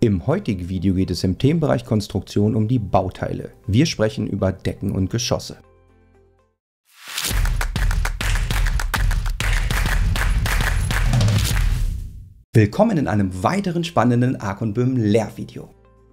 Im heutigen Video geht es im Themenbereich Konstruktion um die Bauteile. Wir sprechen über Decken und Geschosse. Willkommen in einem weiteren spannenden Böhm Lehrvideo.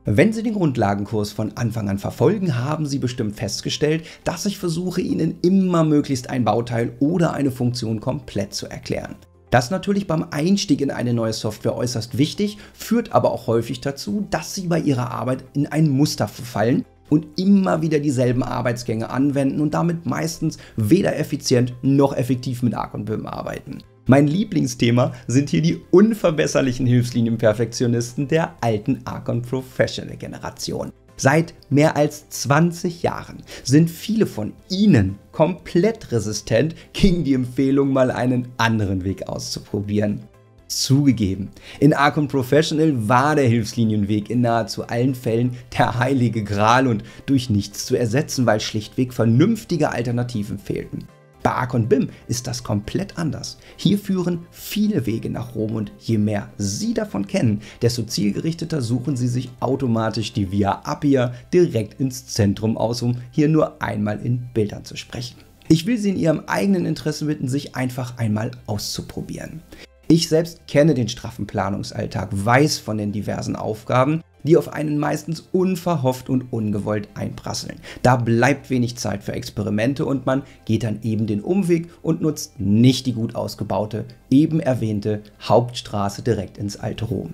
Wenn Sie den Grundlagenkurs von Anfang an verfolgen, haben Sie bestimmt festgestellt, dass ich versuche, Ihnen immer möglichst ein Bauteil oder eine Funktion komplett zu erklären. Das ist natürlich beim Einstieg in eine neue Software äußerst wichtig, führt aber auch häufig dazu, dass Sie bei Ihrer Arbeit in ein Muster verfallen und immer wieder dieselben Arbeitsgänge anwenden und damit meistens weder effizient noch effektiv mit Arc und BIM arbeiten. Mein Lieblingsthema sind hier die unverbesserlichen Hilfslinienperfektionisten der alten Archon Professional Generation. Seit mehr als 20 Jahren sind viele von Ihnen komplett resistent gegen die Empfehlung, mal einen anderen Weg auszuprobieren. Zugegeben, in Arkham Professional war der Hilfslinienweg in nahezu allen Fällen der heilige Gral und durch nichts zu ersetzen, weil schlichtweg vernünftige Alternativen fehlten bei und BIM ist das komplett anders. Hier führen viele Wege nach Rom und je mehr Sie davon kennen, desto zielgerichteter suchen Sie sich automatisch die Via Appia direkt ins Zentrum aus, um hier nur einmal in Bildern zu sprechen. Ich will Sie in Ihrem eigenen Interesse bitten, sich einfach einmal auszuprobieren. Ich selbst kenne den straffen Planungsalltag, weiß von den diversen Aufgaben die auf einen meistens unverhofft und ungewollt einprasseln. Da bleibt wenig Zeit für Experimente und man geht dann eben den Umweg und nutzt nicht die gut ausgebaute, eben erwähnte Hauptstraße direkt ins alte Rom.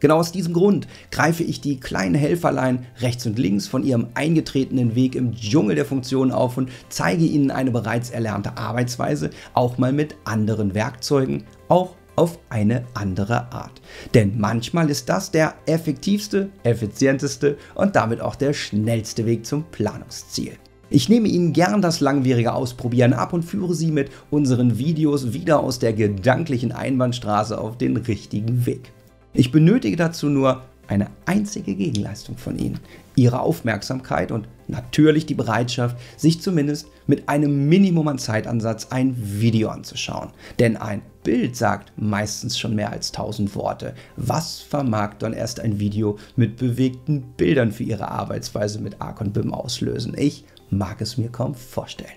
Genau aus diesem Grund greife ich die kleinen Helferlein rechts und links von ihrem eingetretenen Weg im Dschungel der Funktionen auf und zeige ihnen eine bereits erlernte Arbeitsweise, auch mal mit anderen Werkzeugen, auch auf eine andere Art. Denn manchmal ist das der effektivste, effizienteste und damit auch der schnellste Weg zum Planungsziel. Ich nehme Ihnen gern das langwierige Ausprobieren ab und führe Sie mit unseren Videos wieder aus der gedanklichen Einbahnstraße auf den richtigen Weg. Ich benötige dazu nur eine einzige Gegenleistung von Ihnen ihre Aufmerksamkeit und natürlich die Bereitschaft, sich zumindest mit einem Minimum an Zeitansatz ein Video anzuschauen. Denn ein Bild sagt meistens schon mehr als 1000 Worte. Was vermag dann erst ein Video mit bewegten Bildern für ihre Arbeitsweise mit Arc und BIM auslösen? Ich mag es mir kaum vorstellen.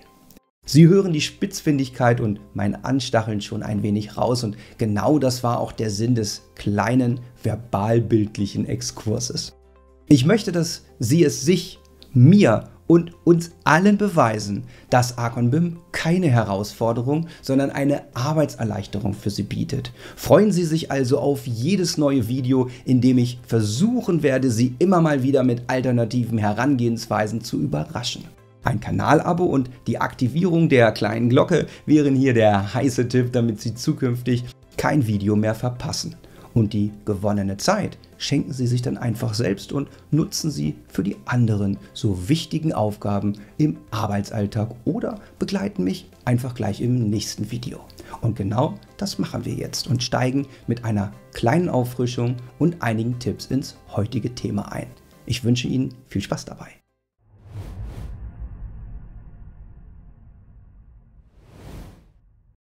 Sie hören die Spitzfindigkeit und mein Anstacheln schon ein wenig raus und genau das war auch der Sinn des kleinen verbalbildlichen Exkurses. Ich möchte, dass sie es sich, mir und uns allen beweisen, dass Arcon BIM keine Herausforderung, sondern eine Arbeitserleichterung für Sie bietet. Freuen Sie sich also auf jedes neue Video, in dem ich versuchen werde, Sie immer mal wieder mit alternativen Herangehensweisen zu überraschen. Ein Kanalabo und die Aktivierung der kleinen Glocke wären hier der heiße Tipp, damit Sie zukünftig kein Video mehr verpassen. Und die gewonnene Zeit schenken Sie sich dann einfach selbst und nutzen Sie für die anderen so wichtigen Aufgaben im Arbeitsalltag oder begleiten mich einfach gleich im nächsten Video. Und genau das machen wir jetzt und steigen mit einer kleinen Auffrischung und einigen Tipps ins heutige Thema ein. Ich wünsche Ihnen viel Spaß dabei.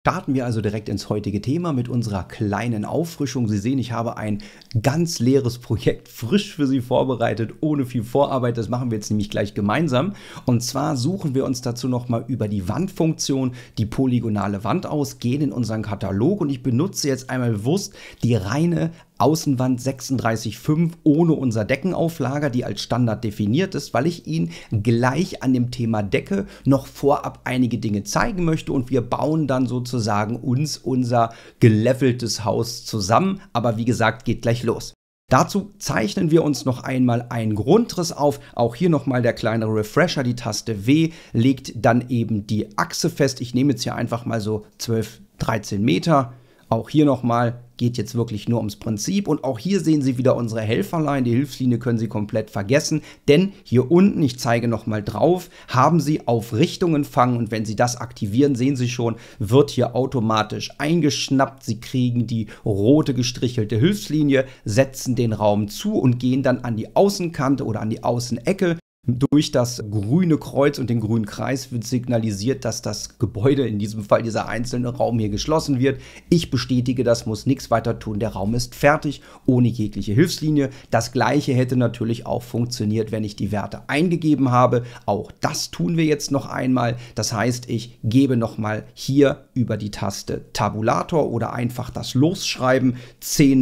Starten wir also direkt ins heutige Thema mit unserer kleinen Auffrischung. Sie sehen, ich habe ein ganz leeres Projekt frisch für Sie vorbereitet, ohne viel Vorarbeit. Das machen wir jetzt nämlich gleich gemeinsam. Und zwar suchen wir uns dazu nochmal über die Wandfunktion die polygonale Wand aus, gehen in unseren Katalog und ich benutze jetzt einmal bewusst die reine Außenwand 36,5 ohne unser Deckenauflager, die als Standard definiert ist, weil ich Ihnen gleich an dem Thema Decke noch vorab einige Dinge zeigen möchte und wir bauen dann sozusagen uns unser geleveltes Haus zusammen. Aber wie gesagt, geht gleich los. Dazu zeichnen wir uns noch einmal einen Grundriss auf. Auch hier nochmal der kleine Refresher, die Taste W legt dann eben die Achse fest. Ich nehme jetzt hier einfach mal so 12, 13 Meter. Auch hier nochmal geht jetzt wirklich nur ums Prinzip. Und auch hier sehen Sie wieder unsere Helferlein. Die Hilfslinie können Sie komplett vergessen, denn hier unten, ich zeige nochmal drauf, haben Sie auf Richtungen fangen und wenn Sie das aktivieren, sehen Sie schon, wird hier automatisch eingeschnappt. Sie kriegen die rote gestrichelte Hilfslinie, setzen den Raum zu und gehen dann an die Außenkante oder an die Außenecke. Durch das grüne Kreuz und den grünen Kreis wird signalisiert, dass das Gebäude, in diesem Fall dieser einzelne Raum hier geschlossen wird. Ich bestätige, das muss nichts weiter tun. Der Raum ist fertig, ohne jegliche Hilfslinie. Das gleiche hätte natürlich auch funktioniert, wenn ich die Werte eingegeben habe. Auch das tun wir jetzt noch einmal. Das heißt, ich gebe nochmal hier über die Taste Tabulator oder einfach das Losschreiben 10,99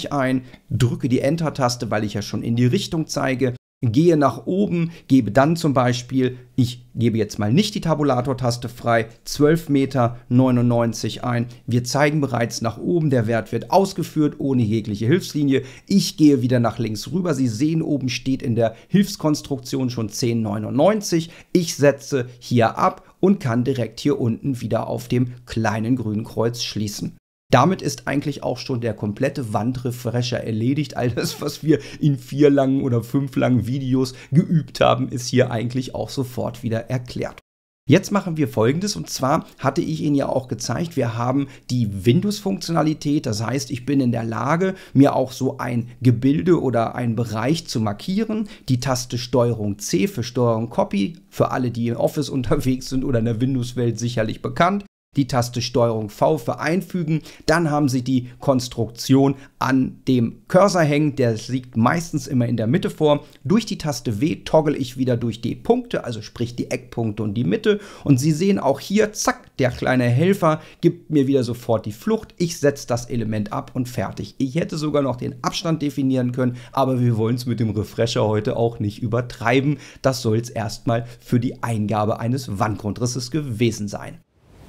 Meter ein, drücke die Enter-Taste, weil ich ja schon in die Richtung zeige gehe nach oben, gebe dann zum Beispiel, ich gebe jetzt mal nicht die Tabulator-Taste frei, 12,99 Meter ein. Wir zeigen bereits nach oben, der Wert wird ausgeführt ohne jegliche Hilfslinie. Ich gehe wieder nach links rüber. Sie sehen, oben steht in der Hilfskonstruktion schon 10,99. Ich setze hier ab und kann direkt hier unten wieder auf dem kleinen grünen Kreuz schließen. Damit ist eigentlich auch schon der komplette Wandrefresher erledigt. All das, was wir in vier langen oder fünf langen Videos geübt haben, ist hier eigentlich auch sofort wieder erklärt. Jetzt machen wir folgendes und zwar hatte ich Ihnen ja auch gezeigt, wir haben die Windows-Funktionalität, das heißt, ich bin in der Lage, mir auch so ein Gebilde oder einen Bereich zu markieren. Die Taste Steuerung C für Steuerung Copy, für alle, die im Office unterwegs sind oder in der Windows-Welt sicherlich bekannt die Taste Steuerung V für einfügen. Dann haben Sie die Konstruktion an dem Cursor hängen. Der liegt meistens immer in der Mitte vor. Durch die Taste W toggle ich wieder durch die Punkte, also sprich die Eckpunkte und die Mitte. Und Sie sehen auch hier, zack, der kleine Helfer gibt mir wieder sofort die Flucht. Ich setze das Element ab und fertig. Ich hätte sogar noch den Abstand definieren können, aber wir wollen es mit dem Refresher heute auch nicht übertreiben. Das soll es erstmal für die Eingabe eines Wandgrundrisses gewesen sein.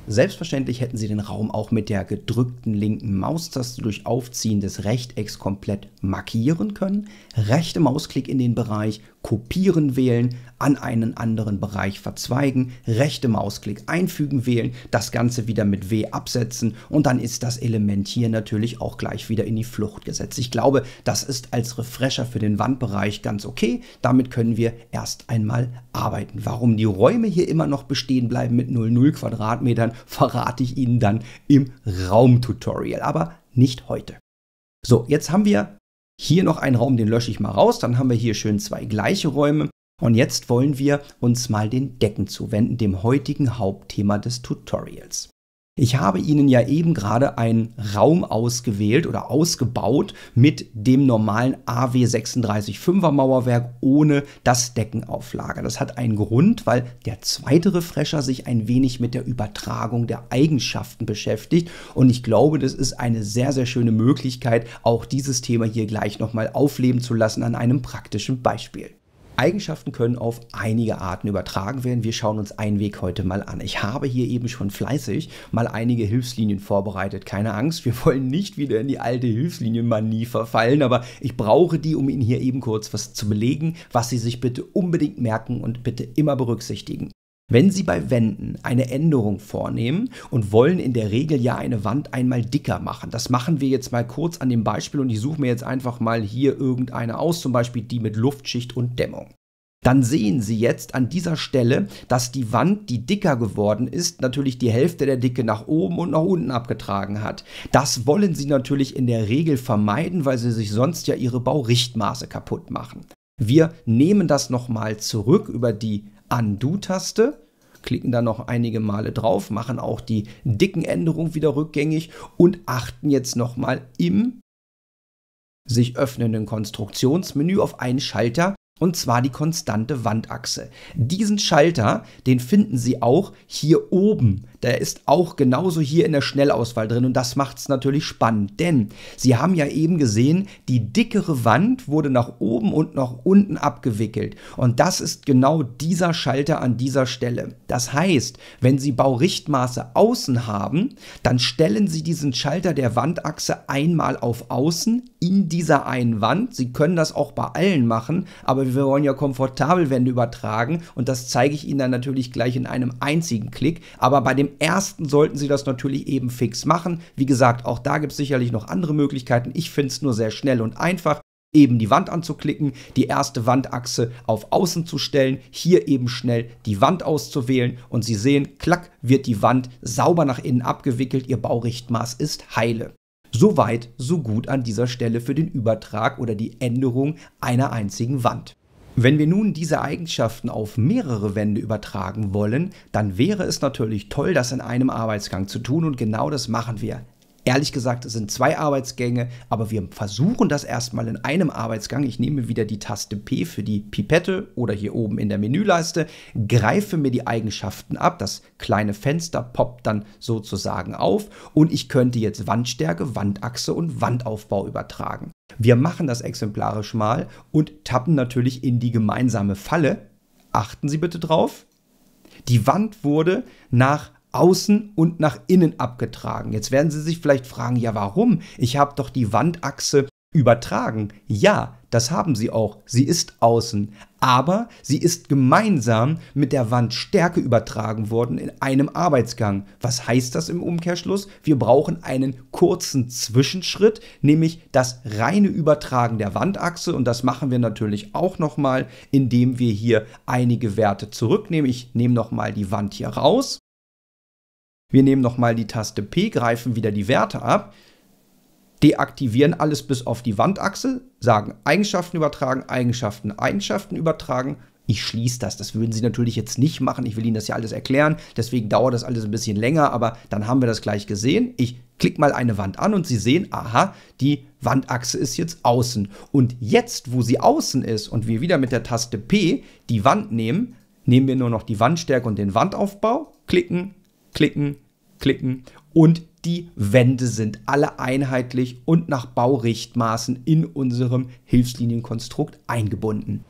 Selbstverständlich hätten sie den Raum auch mit der gedrückten linken Maustaste durch Aufziehen des Rechtecks komplett markieren können. Rechte Mausklick in den Bereich Kopieren wählen, an einen anderen Bereich verzweigen, rechte Mausklick einfügen wählen, das Ganze wieder mit W absetzen und dann ist das Element hier natürlich auch gleich wieder in die Flucht gesetzt. Ich glaube, das ist als Refresher für den Wandbereich ganz okay. Damit können wir erst einmal arbeiten. Warum die Räume hier immer noch bestehen bleiben mit 0,0 Quadratmetern, verrate ich Ihnen dann im Raumtutorial, aber nicht heute. So, jetzt haben wir hier noch einen Raum, den lösche ich mal raus. Dann haben wir hier schön zwei gleiche Räume. Und jetzt wollen wir uns mal den Decken zuwenden, dem heutigen Hauptthema des Tutorials. Ich habe Ihnen ja eben gerade einen Raum ausgewählt oder ausgebaut mit dem normalen AW 365 er Mauerwerk ohne das Deckenauflager. Das hat einen Grund, weil der zweite Refresher sich ein wenig mit der Übertragung der Eigenschaften beschäftigt und ich glaube, das ist eine sehr, sehr schöne Möglichkeit, auch dieses Thema hier gleich nochmal aufleben zu lassen an einem praktischen Beispiel. Eigenschaften können auf einige Arten übertragen werden. Wir schauen uns einen Weg heute mal an. Ich habe hier eben schon fleißig mal einige Hilfslinien vorbereitet. Keine Angst, wir wollen nicht wieder in die alte Hilfslinienmanie verfallen, aber ich brauche die, um Ihnen hier eben kurz was zu belegen, was Sie sich bitte unbedingt merken und bitte immer berücksichtigen. Wenn Sie bei Wänden eine Änderung vornehmen und wollen in der Regel ja eine Wand einmal dicker machen, das machen wir jetzt mal kurz an dem Beispiel und ich suche mir jetzt einfach mal hier irgendeine aus, zum Beispiel die mit Luftschicht und Dämmung dann sehen Sie jetzt an dieser Stelle, dass die Wand, die dicker geworden ist, natürlich die Hälfte der Dicke nach oben und nach unten abgetragen hat. Das wollen Sie natürlich in der Regel vermeiden, weil Sie sich sonst ja Ihre Baurichtmaße kaputt machen. Wir nehmen das nochmal zurück über die Undo-Taste klicken da noch einige Male drauf, machen auch die dicken Änderungen wieder rückgängig und achten jetzt nochmal im sich öffnenden Konstruktionsmenü auf einen Schalter, und zwar die konstante Wandachse. Diesen Schalter, den finden Sie auch hier oben der ist auch genauso hier in der Schnellauswahl drin und das macht es natürlich spannend, denn Sie haben ja eben gesehen, die dickere Wand wurde nach oben und nach unten abgewickelt und das ist genau dieser Schalter an dieser Stelle. Das heißt, wenn Sie Baurichtmaße außen haben, dann stellen Sie diesen Schalter der Wandachse einmal auf außen in dieser einen Wand. Sie können das auch bei allen machen, aber wir wollen ja komfortabel Wände übertragen und das zeige ich Ihnen dann natürlich gleich in einem einzigen Klick, aber bei dem ersten sollten sie das natürlich eben fix machen. Wie gesagt, auch da gibt es sicherlich noch andere Möglichkeiten. Ich finde es nur sehr schnell und einfach eben die Wand anzuklicken, die erste Wandachse auf Außen zu stellen, hier eben schnell die Wand auszuwählen und Sie sehen, klack, wird die Wand sauber nach innen abgewickelt, Ihr Baurichtmaß ist heile. Soweit, so gut an dieser Stelle für den Übertrag oder die Änderung einer einzigen Wand. Wenn wir nun diese Eigenschaften auf mehrere Wände übertragen wollen, dann wäre es natürlich toll, das in einem Arbeitsgang zu tun und genau das machen wir. Ehrlich gesagt, es sind zwei Arbeitsgänge, aber wir versuchen das erstmal in einem Arbeitsgang. Ich nehme wieder die Taste P für die Pipette oder hier oben in der Menüleiste, greife mir die Eigenschaften ab. Das kleine Fenster poppt dann sozusagen auf und ich könnte jetzt Wandstärke, Wandachse und Wandaufbau übertragen. Wir machen das exemplarisch mal und tappen natürlich in die gemeinsame Falle. Achten Sie bitte drauf. Die Wand wurde nach außen und nach innen abgetragen. Jetzt werden Sie sich vielleicht fragen, ja warum? Ich habe doch die Wandachse übertragen. Ja, das haben Sie auch. Sie ist außen aber sie ist gemeinsam mit der Wandstärke übertragen worden in einem Arbeitsgang. Was heißt das im Umkehrschluss? Wir brauchen einen kurzen Zwischenschritt, nämlich das reine Übertragen der Wandachse und das machen wir natürlich auch nochmal, indem wir hier einige Werte zurücknehmen. Ich nehme nochmal die Wand hier raus. Wir nehmen nochmal die Taste P, greifen wieder die Werte ab deaktivieren alles bis auf die Wandachse, sagen Eigenschaften übertragen, Eigenschaften, Eigenschaften übertragen. Ich schließe das. Das würden Sie natürlich jetzt nicht machen. Ich will Ihnen das ja alles erklären. Deswegen dauert das alles ein bisschen länger, aber dann haben wir das gleich gesehen. Ich klicke mal eine Wand an und Sie sehen, aha, die Wandachse ist jetzt außen. Und jetzt, wo sie außen ist und wir wieder mit der Taste P die Wand nehmen, nehmen wir nur noch die Wandstärke und den Wandaufbau, klicken, klicken, klicken und die Wände sind alle einheitlich und nach Baurichtmaßen in unserem Hilfslinienkonstrukt eingebunden.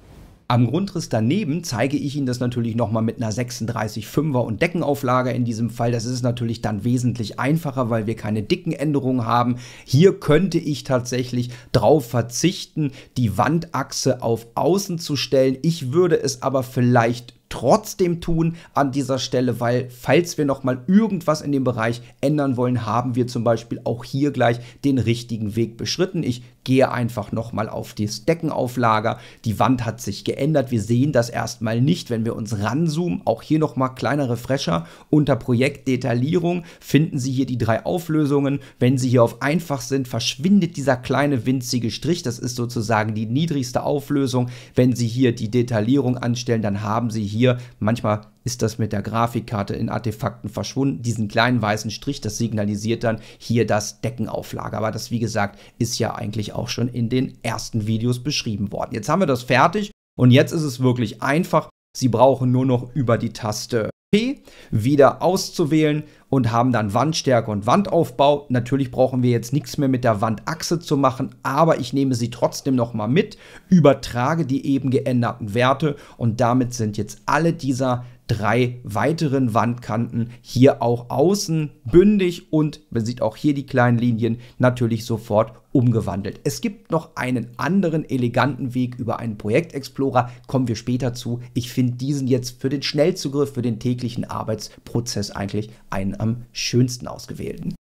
Am Grundriss daneben zeige ich Ihnen das natürlich nochmal mit einer 36,5er und Deckenauflage in diesem Fall. Das ist natürlich dann wesentlich einfacher, weil wir keine dicken Änderungen haben. Hier könnte ich tatsächlich drauf verzichten, die Wandachse auf Außen zu stellen. Ich würde es aber vielleicht trotzdem tun an dieser Stelle, weil falls wir nochmal irgendwas in dem Bereich ändern wollen, haben wir zum Beispiel auch hier gleich den richtigen Weg beschritten. Ich gehe einfach nochmal auf das Deckenauflager. Die Wand hat sich geändert. Wir sehen das erstmal nicht, wenn wir uns ranzoomen. Auch hier nochmal kleiner Refresher. Unter Projekt Detaillierung finden Sie hier die drei Auflösungen. Wenn Sie hier auf einfach sind, verschwindet dieser kleine winzige Strich. Das ist sozusagen die niedrigste Auflösung. Wenn Sie hier die Detaillierung anstellen, dann haben Sie hier manchmal ist das mit der Grafikkarte in Artefakten verschwunden. Diesen kleinen weißen Strich, das signalisiert dann hier das Deckenauflage. Aber das, wie gesagt, ist ja eigentlich auch schon in den ersten Videos beschrieben worden. Jetzt haben wir das fertig und jetzt ist es wirklich einfach. Sie brauchen nur noch über die Taste P wieder auszuwählen und haben dann Wandstärke und Wandaufbau. Natürlich brauchen wir jetzt nichts mehr mit der Wandachse zu machen, aber ich nehme sie trotzdem nochmal mit, übertrage die eben geänderten Werte und damit sind jetzt alle dieser drei weiteren Wandkanten hier auch außen bündig und man sieht auch hier die kleinen Linien natürlich sofort umgewandelt. Es gibt noch einen anderen eleganten Weg über einen Projektexplorer, kommen wir später zu. Ich finde diesen jetzt für den Schnellzugriff, für den täglichen Arbeitsprozess eigentlich einen am schönsten ausgewählten.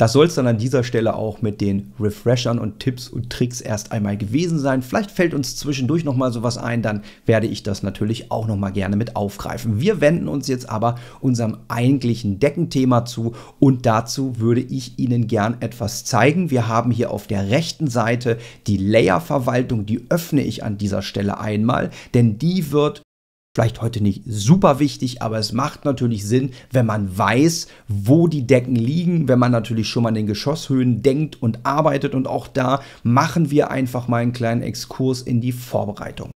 Das soll es dann an dieser Stelle auch mit den Refreshern und Tipps und Tricks erst einmal gewesen sein. Vielleicht fällt uns zwischendurch nochmal sowas ein, dann werde ich das natürlich auch nochmal gerne mit aufgreifen. Wir wenden uns jetzt aber unserem eigentlichen Deckenthema zu und dazu würde ich Ihnen gern etwas zeigen. Wir haben hier auf der rechten Seite die Layer-Verwaltung, die öffne ich an dieser Stelle einmal, denn die wird vielleicht heute nicht super wichtig, aber es macht natürlich Sinn, wenn man weiß, wo die Decken liegen, wenn man natürlich schon mal in den Geschosshöhen denkt und arbeitet und auch da machen wir einfach mal einen kleinen Exkurs in die Vorbereitung.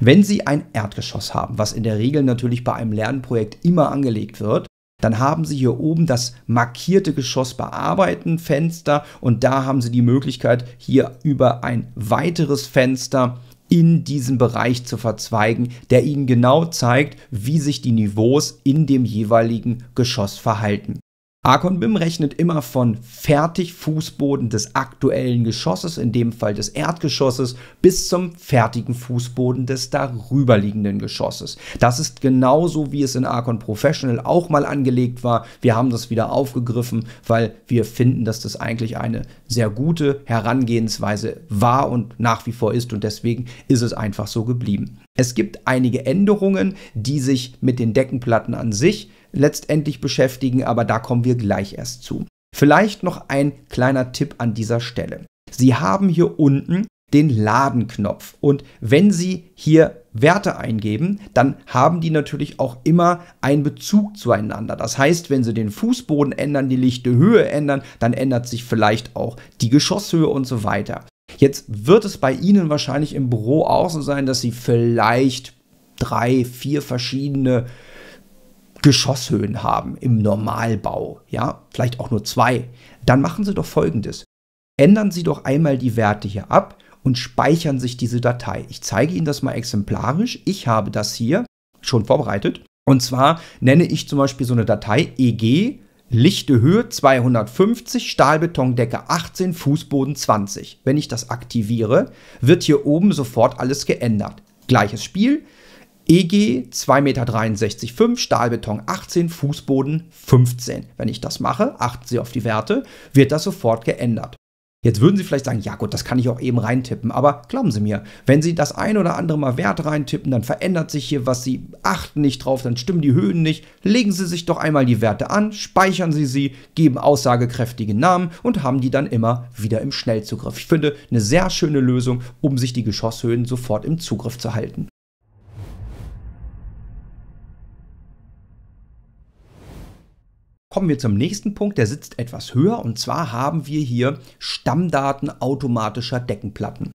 Wenn Sie ein Erdgeschoss haben, was in der Regel natürlich bei einem Lernprojekt immer angelegt wird, dann haben Sie hier oben das markierte Geschoss bearbeiten Fenster und da haben Sie die Möglichkeit, hier über ein weiteres Fenster in diesem Bereich zu verzweigen, der ihnen genau zeigt, wie sich die Niveaus in dem jeweiligen Geschoss verhalten. Hakon BIM rechnet immer von Fertigfußboden des aktuellen Geschosses, in dem Fall des Erdgeschosses, bis zum fertigen Fußboden des darüberliegenden Geschosses. Das ist genauso, wie es in Archon Professional auch mal angelegt war. Wir haben das wieder aufgegriffen, weil wir finden, dass das eigentlich eine sehr gute Herangehensweise war und nach wie vor ist und deswegen ist es einfach so geblieben. Es gibt einige Änderungen, die sich mit den Deckenplatten an sich letztendlich beschäftigen, aber da kommen wir gleich erst zu. Vielleicht noch ein kleiner Tipp an dieser Stelle. Sie haben hier unten den Ladenknopf und wenn Sie hier Werte eingeben, dann haben die natürlich auch immer einen Bezug zueinander. Das heißt, wenn sie den Fußboden ändern, die lichte Höhe ändern, dann ändert sich vielleicht auch die Geschosshöhe und so weiter. Jetzt wird es bei Ihnen wahrscheinlich im Büro auch so sein, dass Sie vielleicht drei, vier verschiedene Geschosshöhen haben im Normalbau, ja, vielleicht auch nur zwei, dann machen Sie doch folgendes. Ändern Sie doch einmal die Werte hier ab und speichern sich diese Datei. Ich zeige Ihnen das mal exemplarisch. Ich habe das hier schon vorbereitet. Und zwar nenne ich zum Beispiel so eine Datei EG, lichte Höhe 250, Stahlbetondecke 18, Fußboden 20. Wenn ich das aktiviere, wird hier oben sofort alles geändert. Gleiches Spiel, EG 2,63 Meter, 5, Stahlbeton 18, Fußboden 15. Wenn ich das mache, achten Sie auf die Werte, wird das sofort geändert. Jetzt würden Sie vielleicht sagen, ja gut, das kann ich auch eben reintippen, aber glauben Sie mir, wenn Sie das ein oder andere Mal Wert reintippen, dann verändert sich hier was, Sie achten nicht drauf, dann stimmen die Höhen nicht, legen Sie sich doch einmal die Werte an, speichern Sie sie, geben aussagekräftige Namen und haben die dann immer wieder im Schnellzugriff. Ich finde eine sehr schöne Lösung, um sich die Geschosshöhen sofort im Zugriff zu halten. kommen wir zum nächsten Punkt, der sitzt etwas höher und zwar haben wir hier Stammdaten automatischer Deckenplatten.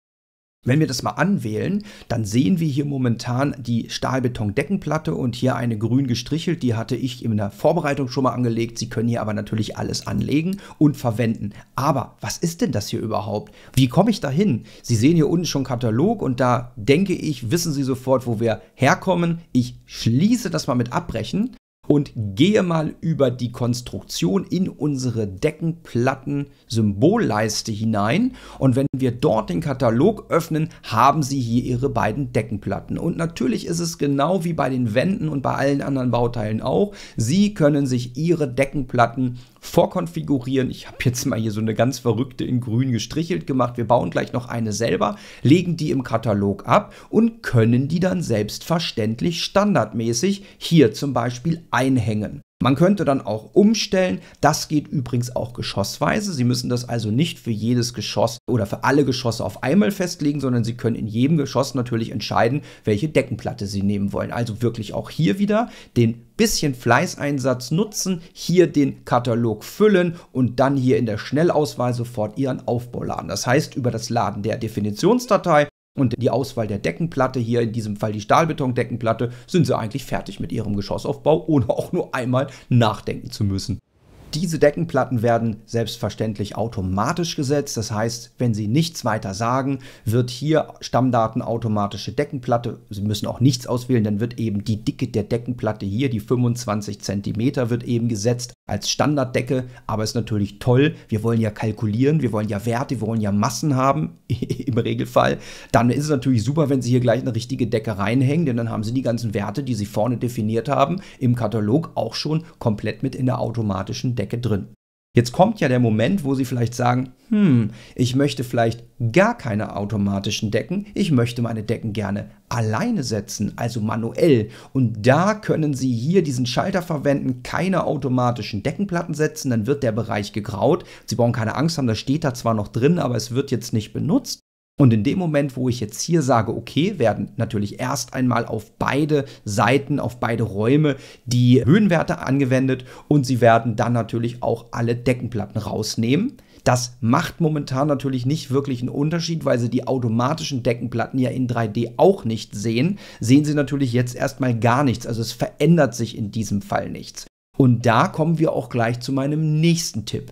Wenn wir das mal anwählen, dann sehen wir hier momentan die Stahlbeton-Deckenplatte und hier eine grün gestrichelt. Die hatte ich in der Vorbereitung schon mal angelegt. Sie können hier aber natürlich alles anlegen und verwenden. Aber was ist denn das hier überhaupt? Wie komme ich da hin? Sie sehen hier unten schon Katalog und da denke ich, wissen Sie sofort, wo wir herkommen. Ich schließe das mal mit Abbrechen und gehe mal über die Konstruktion in unsere Deckenplatten-Symbolleiste hinein. Und wenn wir dort den Katalog öffnen, haben Sie hier Ihre beiden Deckenplatten. Und natürlich ist es genau wie bei den Wänden und bei allen anderen Bauteilen auch. Sie können sich Ihre Deckenplatten vorkonfigurieren. Ich habe jetzt mal hier so eine ganz verrückte in grün gestrichelt gemacht. Wir bauen gleich noch eine selber, legen die im Katalog ab und können die dann selbstverständlich standardmäßig hier zum Beispiel einhängen. Man könnte dann auch umstellen. Das geht übrigens auch geschossweise. Sie müssen das also nicht für jedes Geschoss oder für alle Geschosse auf einmal festlegen, sondern Sie können in jedem Geschoss natürlich entscheiden, welche Deckenplatte Sie nehmen wollen. Also wirklich auch hier wieder den bisschen Fleißeinsatz nutzen, hier den Katalog füllen und dann hier in der Schnellauswahl sofort Ihren Aufbau laden. Das heißt, über das Laden der Definitionsdatei und die Auswahl der Deckenplatte, hier in diesem Fall die Stahlbetondeckenplatte, sind sie eigentlich fertig mit ihrem Geschossaufbau, ohne auch nur einmal nachdenken zu müssen. Diese Deckenplatten werden selbstverständlich automatisch gesetzt. Das heißt, wenn Sie nichts weiter sagen, wird hier Stammdaten automatische Deckenplatte. Sie müssen auch nichts auswählen, dann wird eben die Dicke der Deckenplatte hier, die 25 cm, wird eben gesetzt als Standarddecke. Aber ist natürlich toll. Wir wollen ja kalkulieren, wir wollen ja Werte, wir wollen ja Massen haben im Regelfall. Dann ist es natürlich super, wenn Sie hier gleich eine richtige Decke reinhängen, denn dann haben Sie die ganzen Werte, die Sie vorne definiert haben, im Katalog auch schon komplett mit in der automatischen Decke drin. Jetzt kommt ja der Moment, wo Sie vielleicht sagen, hm, ich möchte vielleicht gar keine automatischen Decken, ich möchte meine Decken gerne alleine setzen, also manuell. Und da können Sie hier diesen Schalter verwenden, keine automatischen Deckenplatten setzen, dann wird der Bereich gegraut. Sie brauchen keine Angst haben, das steht da zwar noch drin, aber es wird jetzt nicht benutzt. Und in dem Moment, wo ich jetzt hier sage, okay, werden natürlich erst einmal auf beide Seiten, auf beide Räume die Höhenwerte angewendet und sie werden dann natürlich auch alle Deckenplatten rausnehmen. Das macht momentan natürlich nicht wirklich einen Unterschied, weil sie die automatischen Deckenplatten ja in 3D auch nicht sehen. Sehen sie natürlich jetzt erstmal gar nichts. Also es verändert sich in diesem Fall nichts. Und da kommen wir auch gleich zu meinem nächsten Tipp.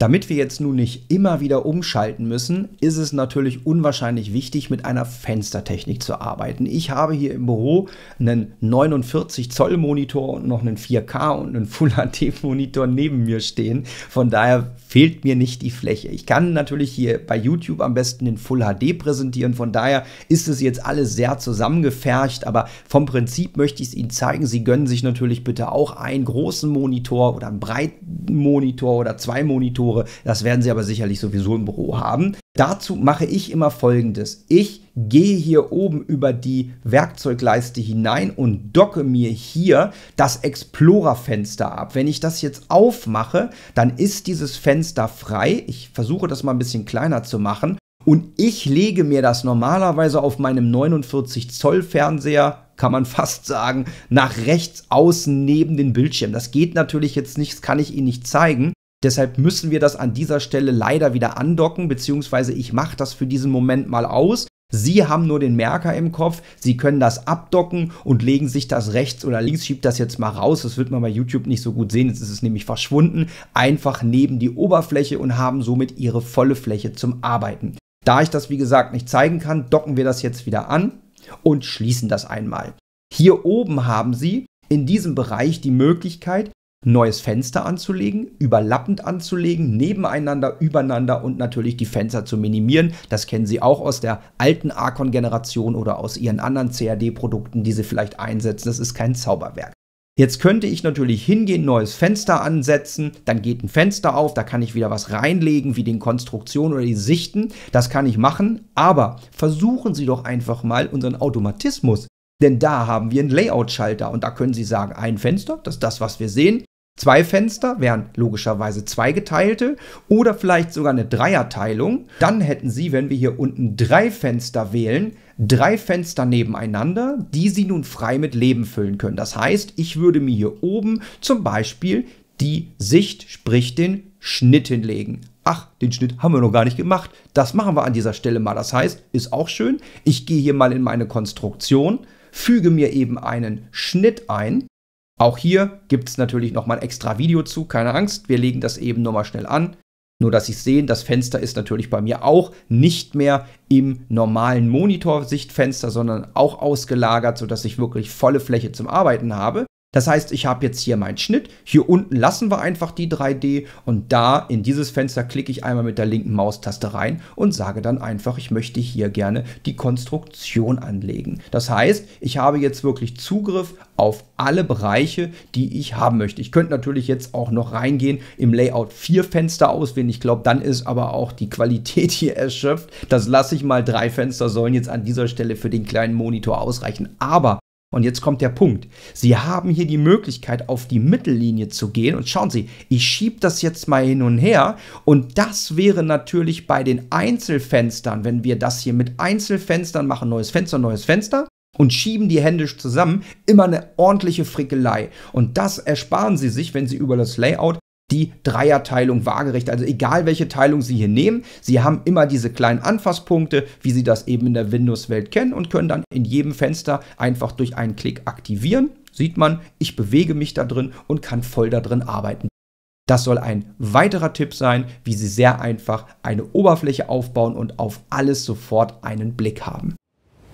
Damit wir jetzt nun nicht immer wieder umschalten müssen, ist es natürlich unwahrscheinlich wichtig, mit einer Fenstertechnik zu arbeiten. Ich habe hier im Büro einen 49 Zoll Monitor und noch einen 4K und einen Full HD Monitor neben mir stehen. Von daher fehlt mir nicht die Fläche. Ich kann natürlich hier bei YouTube am besten in Full HD präsentieren, von daher ist es jetzt alles sehr zusammengefercht, aber vom Prinzip möchte ich es Ihnen zeigen. Sie gönnen sich natürlich bitte auch einen großen Monitor oder einen breiten Monitor oder zwei Monitore, das werden Sie aber sicherlich sowieso im Büro haben. Dazu mache ich immer Folgendes. Ich gehe hier oben über die Werkzeugleiste hinein und docke mir hier das Explorer-Fenster ab. Wenn ich das jetzt aufmache, dann ist dieses Fenster frei. Ich versuche das mal ein bisschen kleiner zu machen. Und ich lege mir das normalerweise auf meinem 49 Zoll Fernseher, kann man fast sagen, nach rechts außen neben den Bildschirm. Das geht natürlich jetzt nicht, das kann ich Ihnen nicht zeigen. Deshalb müssen wir das an dieser Stelle leider wieder andocken, beziehungsweise ich mache das für diesen Moment mal aus. Sie haben nur den Merker im Kopf, Sie können das abdocken und legen sich das rechts oder links, schiebt das jetzt mal raus, das wird man bei YouTube nicht so gut sehen, jetzt ist es nämlich verschwunden, einfach neben die Oberfläche und haben somit Ihre volle Fläche zum Arbeiten. Da ich das wie gesagt nicht zeigen kann, docken wir das jetzt wieder an und schließen das einmal. Hier oben haben Sie in diesem Bereich die Möglichkeit, neues Fenster anzulegen, überlappend anzulegen, nebeneinander, übereinander und natürlich die Fenster zu minimieren. Das kennen Sie auch aus der alten archon generation oder aus Ihren anderen CAD-Produkten, die Sie vielleicht einsetzen. Das ist kein Zauberwerk. Jetzt könnte ich natürlich hingehen, neues Fenster ansetzen, dann geht ein Fenster auf, da kann ich wieder was reinlegen, wie den Konstruktion oder die Sichten. Das kann ich machen, aber versuchen Sie doch einfach mal unseren Automatismus denn da haben wir einen Layout-Schalter und da können Sie sagen, ein Fenster, das ist das, was wir sehen. Zwei Fenster wären logischerweise zwei geteilte oder vielleicht sogar eine Dreierteilung. Dann hätten Sie, wenn wir hier unten drei Fenster wählen, drei Fenster nebeneinander, die Sie nun frei mit Leben füllen können. Das heißt, ich würde mir hier oben zum Beispiel die Sicht, sprich den Schnitt hinlegen. Ach, den Schnitt haben wir noch gar nicht gemacht. Das machen wir an dieser Stelle mal. Das heißt, ist auch schön. Ich gehe hier mal in meine Konstruktion füge mir eben einen Schnitt ein. Auch hier gibt es natürlich nochmal ein extra Video zu, keine Angst, wir legen das eben nochmal schnell an. Nur dass Sie sehen, das Fenster ist natürlich bei mir auch nicht mehr im normalen Monitor-Sichtfenster, sondern auch ausgelagert, sodass ich wirklich volle Fläche zum Arbeiten habe. Das heißt, ich habe jetzt hier meinen Schnitt, hier unten lassen wir einfach die 3D und da in dieses Fenster klicke ich einmal mit der linken Maustaste rein und sage dann einfach, ich möchte hier gerne die Konstruktion anlegen. Das heißt, ich habe jetzt wirklich Zugriff auf alle Bereiche, die ich haben möchte. Ich könnte natürlich jetzt auch noch reingehen, im Layout vier Fenster auswählen. Ich glaube, dann ist aber auch die Qualität hier erschöpft. Das lasse ich mal. Drei Fenster sollen jetzt an dieser Stelle für den kleinen Monitor ausreichen. Aber und jetzt kommt der Punkt. Sie haben hier die Möglichkeit, auf die Mittellinie zu gehen. Und schauen Sie, ich schiebe das jetzt mal hin und her. Und das wäre natürlich bei den Einzelfenstern, wenn wir das hier mit Einzelfenstern machen, neues Fenster, neues Fenster, und schieben die Hände zusammen, immer eine ordentliche Frickelei. Und das ersparen Sie sich, wenn Sie über das Layout die Dreierteilung waagerecht. Also egal welche Teilung Sie hier nehmen, Sie haben immer diese kleinen Anfasspunkte, wie Sie das eben in der Windows-Welt kennen und können dann in jedem Fenster einfach durch einen Klick aktivieren. Sieht man, ich bewege mich da drin und kann voll da drin arbeiten. Das soll ein weiterer Tipp sein, wie Sie sehr einfach eine Oberfläche aufbauen und auf alles sofort einen Blick haben.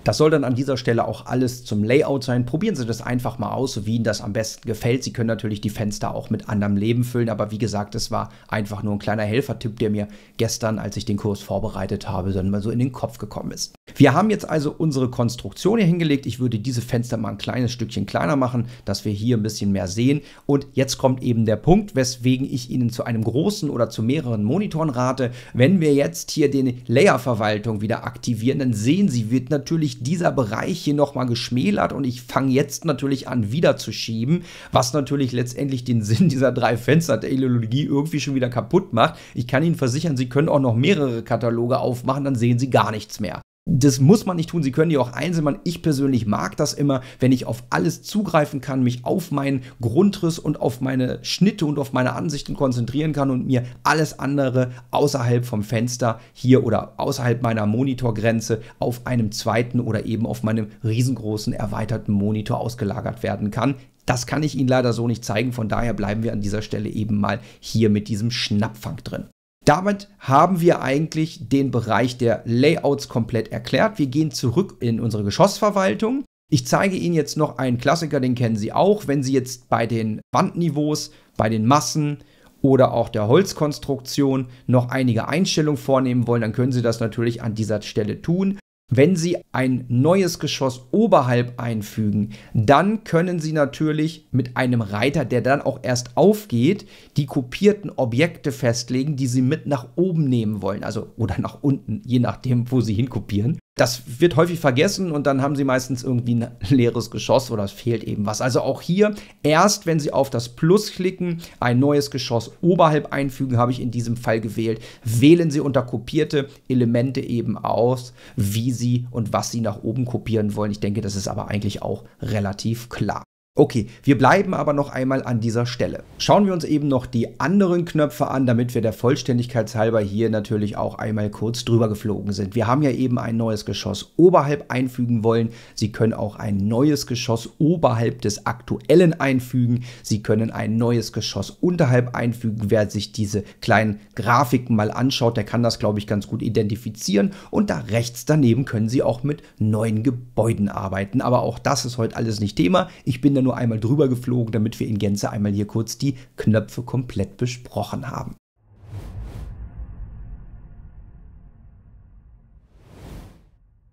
Das soll dann an dieser Stelle auch alles zum Layout sein. Probieren Sie das einfach mal aus, wie Ihnen das am besten gefällt. Sie können natürlich die Fenster auch mit anderem Leben füllen, aber wie gesagt, es war einfach nur ein kleiner Helfertipp, der mir gestern, als ich den Kurs vorbereitet habe, dann mal so in den Kopf gekommen ist. Wir haben jetzt also unsere Konstruktion hier hingelegt. Ich würde diese Fenster mal ein kleines Stückchen kleiner machen, dass wir hier ein bisschen mehr sehen. Und jetzt kommt eben der Punkt, weswegen ich Ihnen zu einem großen oder zu mehreren Monitoren rate. Wenn wir jetzt hier den Layer-Verwaltung wieder aktivieren, dann sehen Sie, wird natürlich dieser Bereich hier nochmal geschmälert und ich fange jetzt natürlich an wieder zu schieben, was natürlich letztendlich den Sinn dieser drei Fenster der Ideologie irgendwie schon wieder kaputt macht. Ich kann Ihnen versichern, Sie können auch noch mehrere Kataloge aufmachen, dann sehen Sie gar nichts mehr. Das muss man nicht tun. Sie können die auch einzeln Ich persönlich mag das immer, wenn ich auf alles zugreifen kann, mich auf meinen Grundriss und auf meine Schnitte und auf meine Ansichten konzentrieren kann und mir alles andere außerhalb vom Fenster hier oder außerhalb meiner Monitorgrenze auf einem zweiten oder eben auf meinem riesengroßen erweiterten Monitor ausgelagert werden kann. Das kann ich Ihnen leider so nicht zeigen. Von daher bleiben wir an dieser Stelle eben mal hier mit diesem Schnappfang drin. Damit haben wir eigentlich den Bereich der Layouts komplett erklärt. Wir gehen zurück in unsere Geschossverwaltung. Ich zeige Ihnen jetzt noch einen Klassiker, den kennen Sie auch, wenn Sie jetzt bei den Wandniveaus, bei den Massen oder auch der Holzkonstruktion noch einige Einstellungen vornehmen wollen, dann können Sie das natürlich an dieser Stelle tun. Wenn Sie ein neues Geschoss oberhalb einfügen, dann können Sie natürlich mit einem Reiter, der dann auch erst aufgeht, die kopierten Objekte festlegen, die Sie mit nach oben nehmen wollen, also oder nach unten, je nachdem, wo Sie hinkopieren. Das wird häufig vergessen und dann haben sie meistens irgendwie ein leeres Geschoss oder es fehlt eben was. Also auch hier, erst wenn Sie auf das Plus klicken, ein neues Geschoss oberhalb einfügen, habe ich in diesem Fall gewählt, wählen Sie unter kopierte Elemente eben aus, wie Sie und was Sie nach oben kopieren wollen. Ich denke, das ist aber eigentlich auch relativ klar. Okay, wir bleiben aber noch einmal an dieser Stelle. Schauen wir uns eben noch die anderen Knöpfe an, damit wir der Vollständigkeit halber hier natürlich auch einmal kurz drüber geflogen sind. Wir haben ja eben ein neues Geschoss oberhalb einfügen wollen. Sie können auch ein neues Geschoss oberhalb des aktuellen einfügen. Sie können ein neues Geschoss unterhalb einfügen. Wer sich diese kleinen Grafiken mal anschaut, der kann das, glaube ich, ganz gut identifizieren. Und da rechts daneben können Sie auch mit neuen Gebäuden arbeiten. Aber auch das ist heute alles nicht Thema. Ich bin dann nur einmal drüber geflogen, damit wir in Gänze einmal hier kurz die Knöpfe komplett besprochen haben.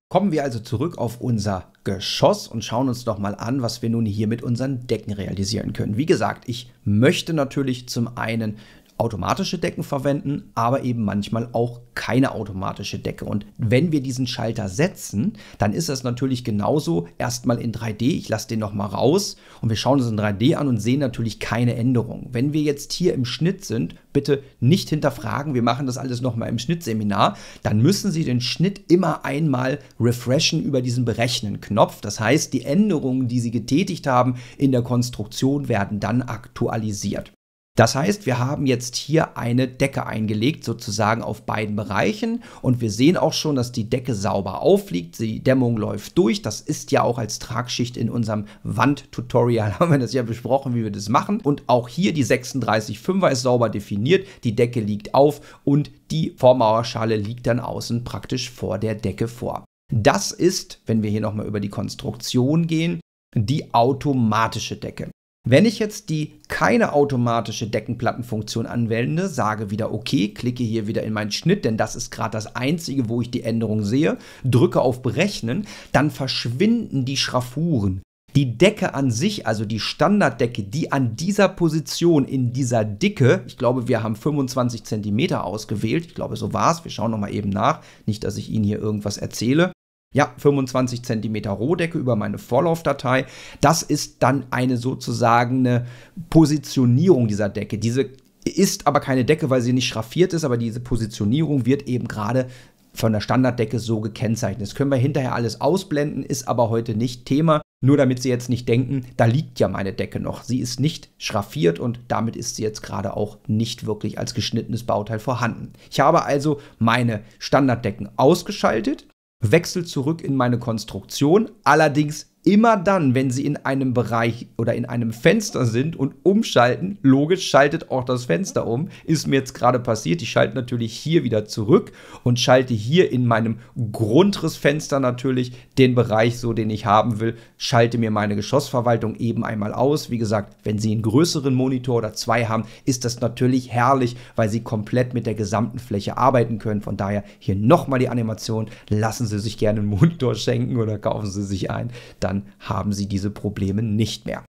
Kommen wir also zurück auf unser Geschoss und schauen uns doch mal an, was wir nun hier mit unseren Decken realisieren können. Wie gesagt, ich möchte natürlich zum einen automatische Decken verwenden, aber eben manchmal auch keine automatische Decke. Und wenn wir diesen Schalter setzen, dann ist das natürlich genauso erstmal in 3D. Ich lasse den nochmal raus und wir schauen uns in 3D an und sehen natürlich keine Änderung. Wenn wir jetzt hier im Schnitt sind, bitte nicht hinterfragen, wir machen das alles nochmal im Schnittseminar, dann müssen Sie den Schnitt immer einmal refreshen über diesen Berechnen-Knopf. Das heißt, die Änderungen, die Sie getätigt haben in der Konstruktion, werden dann aktualisiert. Das heißt, wir haben jetzt hier eine Decke eingelegt, sozusagen auf beiden Bereichen. Und wir sehen auch schon, dass die Decke sauber aufliegt. Die Dämmung läuft durch. Das ist ja auch als Tragschicht in unserem Wandtutorial haben wir das ja besprochen, wie wir das machen. Und auch hier die 36,5er ist sauber definiert. Die Decke liegt auf und die Vormauerschale liegt dann außen praktisch vor der Decke vor. Das ist, wenn wir hier nochmal über die Konstruktion gehen, die automatische Decke. Wenn ich jetzt die keine automatische Deckenplattenfunktion anwende, sage wieder OK, klicke hier wieder in meinen Schnitt, denn das ist gerade das einzige, wo ich die Änderung sehe, drücke auf Berechnen, dann verschwinden die Schraffuren. Die Decke an sich, also die Standarddecke, die an dieser Position in dieser Dicke, ich glaube, wir haben 25 cm ausgewählt, ich glaube, so war es, wir schauen nochmal eben nach, nicht, dass ich Ihnen hier irgendwas erzähle, ja, 25 cm Rohdecke über meine Vorlaufdatei. Das ist dann eine sozusagen eine Positionierung dieser Decke. Diese ist aber keine Decke, weil sie nicht schraffiert ist, aber diese Positionierung wird eben gerade von der Standarddecke so gekennzeichnet. Das können wir hinterher alles ausblenden, ist aber heute nicht Thema. Nur damit Sie jetzt nicht denken, da liegt ja meine Decke noch. Sie ist nicht schraffiert und damit ist sie jetzt gerade auch nicht wirklich als geschnittenes Bauteil vorhanden. Ich habe also meine Standarddecken ausgeschaltet wechsle zurück in meine Konstruktion, allerdings immer dann, wenn sie in einem Bereich oder in einem Fenster sind und umschalten, logisch schaltet auch das Fenster um. Ist mir jetzt gerade passiert. Ich schalte natürlich hier wieder zurück und schalte hier in meinem Grundrissfenster natürlich den Bereich so, den ich haben will. Schalte mir meine Geschossverwaltung eben einmal aus. Wie gesagt, wenn Sie einen größeren Monitor oder zwei haben, ist das natürlich herrlich, weil Sie komplett mit der gesamten Fläche arbeiten können. Von daher hier nochmal die Animation. Lassen Sie sich gerne einen Monitor schenken oder kaufen Sie sich einen. Da dann haben sie diese Probleme nicht mehr.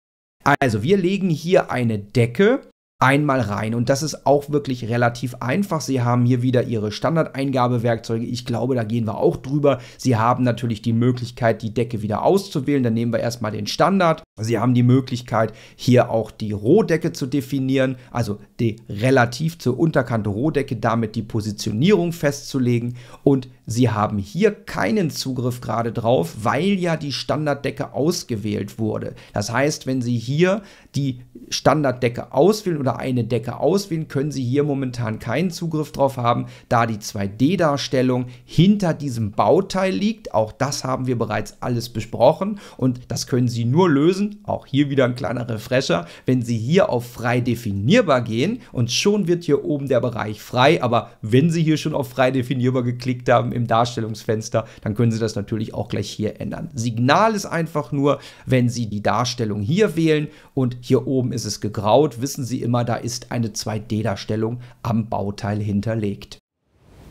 Also wir legen hier eine Decke einmal rein. Und das ist auch wirklich relativ einfach. Sie haben hier wieder Ihre Standardeingabewerkzeuge. Ich glaube, da gehen wir auch drüber. Sie haben natürlich die Möglichkeit, die Decke wieder auszuwählen. Dann nehmen wir erstmal den Standard. Sie haben die Möglichkeit, hier auch die Rohdecke zu definieren, also die relativ zur Unterkante Rohdecke, damit die Positionierung festzulegen. Und Sie haben hier keinen Zugriff gerade drauf, weil ja die Standarddecke ausgewählt wurde. Das heißt, wenn Sie hier die Standarddecke auswählen oder über eine Decke auswählen, können Sie hier momentan keinen Zugriff drauf haben, da die 2D-Darstellung hinter diesem Bauteil liegt. Auch das haben wir bereits alles besprochen und das können Sie nur lösen, auch hier wieder ein kleiner Refresher, wenn Sie hier auf frei definierbar gehen und schon wird hier oben der Bereich frei, aber wenn Sie hier schon auf frei definierbar geklickt haben im Darstellungsfenster, dann können Sie das natürlich auch gleich hier ändern. Signal ist einfach nur, wenn Sie die Darstellung hier wählen und hier oben ist es gegraut, wissen Sie immer, immer da ist, eine 2D-Darstellung am Bauteil hinterlegt.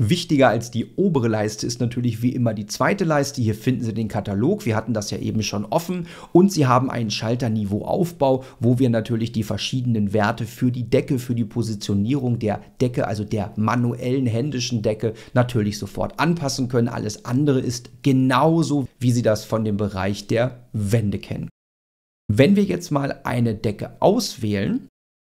Wichtiger als die obere Leiste ist natürlich wie immer die zweite Leiste. Hier finden Sie den Katalog. Wir hatten das ja eben schon offen. Und Sie haben einen Schalterniveauaufbau, wo wir natürlich die verschiedenen Werte für die Decke, für die Positionierung der Decke, also der manuellen händischen Decke, natürlich sofort anpassen können. Alles andere ist genauso, wie Sie das von dem Bereich der Wände kennen. Wenn wir jetzt mal eine Decke auswählen,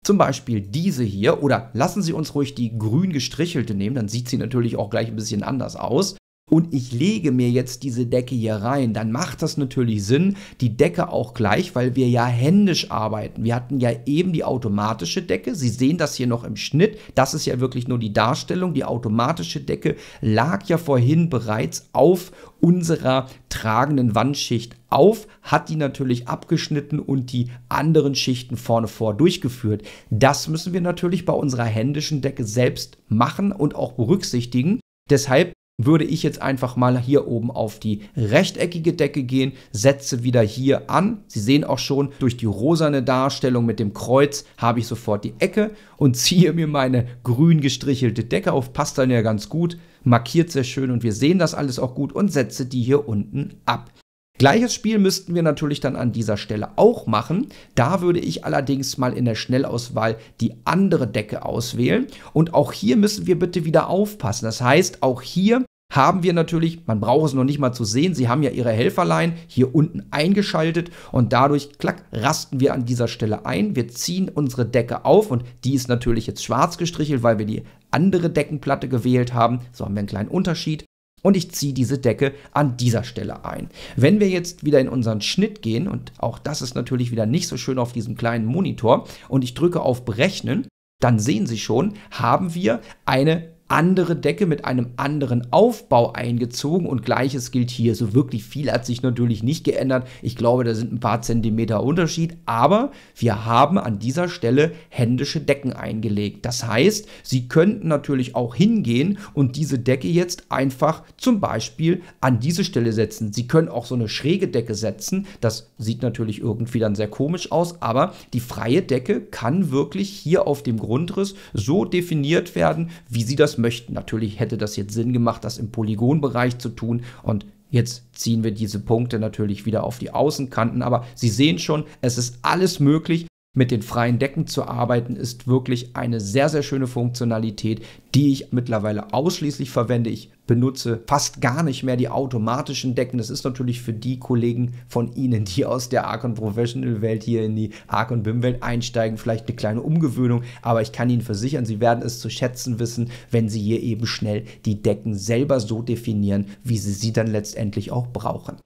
zum Beispiel diese hier oder lassen Sie uns ruhig die grün gestrichelte nehmen, dann sieht sie natürlich auch gleich ein bisschen anders aus und ich lege mir jetzt diese Decke hier rein, dann macht das natürlich Sinn, die Decke auch gleich, weil wir ja händisch arbeiten. Wir hatten ja eben die automatische Decke. Sie sehen das hier noch im Schnitt. Das ist ja wirklich nur die Darstellung. Die automatische Decke lag ja vorhin bereits auf unserer tragenden Wandschicht auf, hat die natürlich abgeschnitten und die anderen Schichten vorne vor durchgeführt. Das müssen wir natürlich bei unserer händischen Decke selbst machen und auch berücksichtigen. Deshalb würde ich jetzt einfach mal hier oben auf die rechteckige Decke gehen, setze wieder hier an. Sie sehen auch schon, durch die rosane Darstellung mit dem Kreuz habe ich sofort die Ecke und ziehe mir meine grün gestrichelte Decke auf. Passt dann ja ganz gut, markiert sehr schön und wir sehen das alles auch gut und setze die hier unten ab. Gleiches Spiel müssten wir natürlich dann an dieser Stelle auch machen. Da würde ich allerdings mal in der Schnellauswahl die andere Decke auswählen. Und auch hier müssen wir bitte wieder aufpassen. Das heißt, auch hier haben wir natürlich, man braucht es noch nicht mal zu sehen, sie haben ja ihre Helferlein hier unten eingeschaltet und dadurch, klack, rasten wir an dieser Stelle ein. Wir ziehen unsere Decke auf und die ist natürlich jetzt schwarz gestrichelt, weil wir die andere Deckenplatte gewählt haben. So haben wir einen kleinen Unterschied. Und ich ziehe diese Decke an dieser Stelle ein. Wenn wir jetzt wieder in unseren Schnitt gehen, und auch das ist natürlich wieder nicht so schön auf diesem kleinen Monitor, und ich drücke auf Berechnen, dann sehen Sie schon, haben wir eine andere Decke mit einem anderen Aufbau eingezogen und gleiches gilt hier. So wirklich viel hat sich natürlich nicht geändert. Ich glaube, da sind ein paar Zentimeter Unterschied, aber wir haben an dieser Stelle händische Decken eingelegt. Das heißt, Sie könnten natürlich auch hingehen und diese Decke jetzt einfach zum Beispiel an diese Stelle setzen. Sie können auch so eine schräge Decke setzen. Das sieht natürlich irgendwie dann sehr komisch aus, aber die freie Decke kann wirklich hier auf dem Grundriss so definiert werden, wie Sie das möchten. Natürlich hätte das jetzt Sinn gemacht, das im Polygonbereich zu tun und Jetzt ziehen wir diese Punkte natürlich wieder auf die Außenkanten, aber Sie sehen schon, es ist alles möglich mit den freien Decken zu arbeiten, ist wirklich eine sehr, sehr schöne Funktionalität, die ich mittlerweile ausschließlich verwende. Ich benutze fast gar nicht mehr die automatischen Decken. Das ist natürlich für die Kollegen von Ihnen, die aus der Arcon Professional Welt hier in die Arcon BIM Welt einsteigen, vielleicht eine kleine Umgewöhnung. Aber ich kann Ihnen versichern, Sie werden es zu schätzen wissen, wenn Sie hier eben schnell die Decken selber so definieren, wie Sie sie dann letztendlich auch brauchen.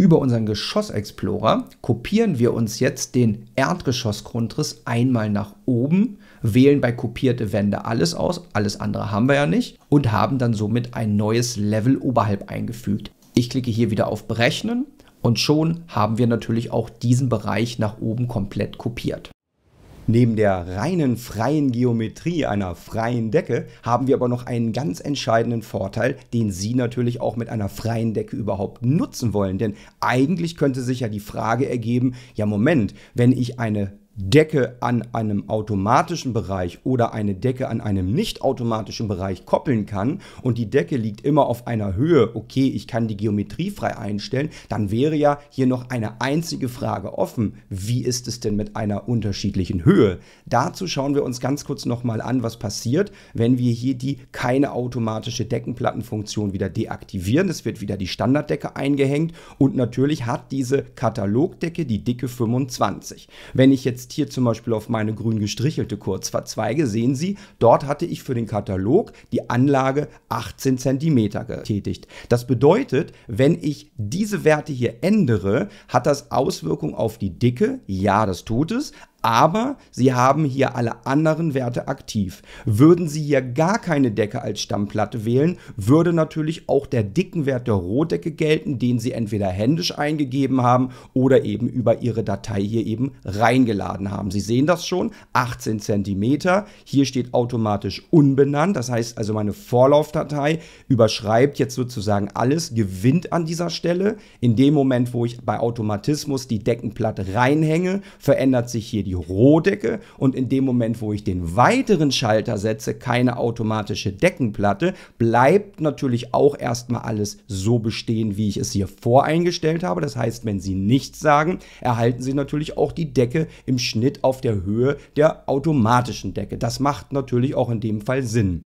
Über unseren Geschossexplorer kopieren wir uns jetzt den Erdgeschossgrundriss einmal nach oben, wählen bei kopierte Wände alles aus, alles andere haben wir ja nicht und haben dann somit ein neues Level oberhalb eingefügt. Ich klicke hier wieder auf Berechnen und schon haben wir natürlich auch diesen Bereich nach oben komplett kopiert. Neben der reinen freien Geometrie einer freien Decke haben wir aber noch einen ganz entscheidenden Vorteil, den Sie natürlich auch mit einer freien Decke überhaupt nutzen wollen. Denn eigentlich könnte sich ja die Frage ergeben, ja Moment, wenn ich eine Decke an einem automatischen Bereich oder eine Decke an einem nicht automatischen Bereich koppeln kann und die Decke liegt immer auf einer Höhe, okay, ich kann die Geometrie frei einstellen, dann wäre ja hier noch eine einzige Frage offen. Wie ist es denn mit einer unterschiedlichen Höhe? Dazu schauen wir uns ganz kurz nochmal an, was passiert, wenn wir hier die keine automatische Deckenplattenfunktion wieder deaktivieren. Es wird wieder die Standarddecke eingehängt und natürlich hat diese Katalogdecke die Dicke 25. Wenn ich jetzt jetzt hier zum Beispiel auf meine grün gestrichelte Kurzverzweige, sehen Sie, dort hatte ich für den Katalog die Anlage 18 cm getätigt. Das bedeutet, wenn ich diese Werte hier ändere, hat das Auswirkungen auf die Dicke? Ja, das tut es, aber sie haben hier alle anderen Werte aktiv. Würden sie hier gar keine Decke als Stammplatte wählen, würde natürlich auch der dicken Wert der Rotdecke gelten, den sie entweder händisch eingegeben haben oder eben über ihre Datei hier eben reingeladen haben. Sie sehen das schon, 18 cm, hier steht automatisch unbenannt, das heißt also meine Vorlaufdatei überschreibt jetzt sozusagen alles, gewinnt an dieser Stelle. In dem Moment, wo ich bei Automatismus die Deckenplatte reinhänge, verändert sich hier die die Rohdecke und in dem Moment, wo ich den weiteren Schalter setze, keine automatische Deckenplatte, bleibt natürlich auch erstmal alles so bestehen, wie ich es hier voreingestellt habe. Das heißt, wenn Sie nichts sagen, erhalten Sie natürlich auch die Decke im Schnitt auf der Höhe der automatischen Decke. Das macht natürlich auch in dem Fall Sinn.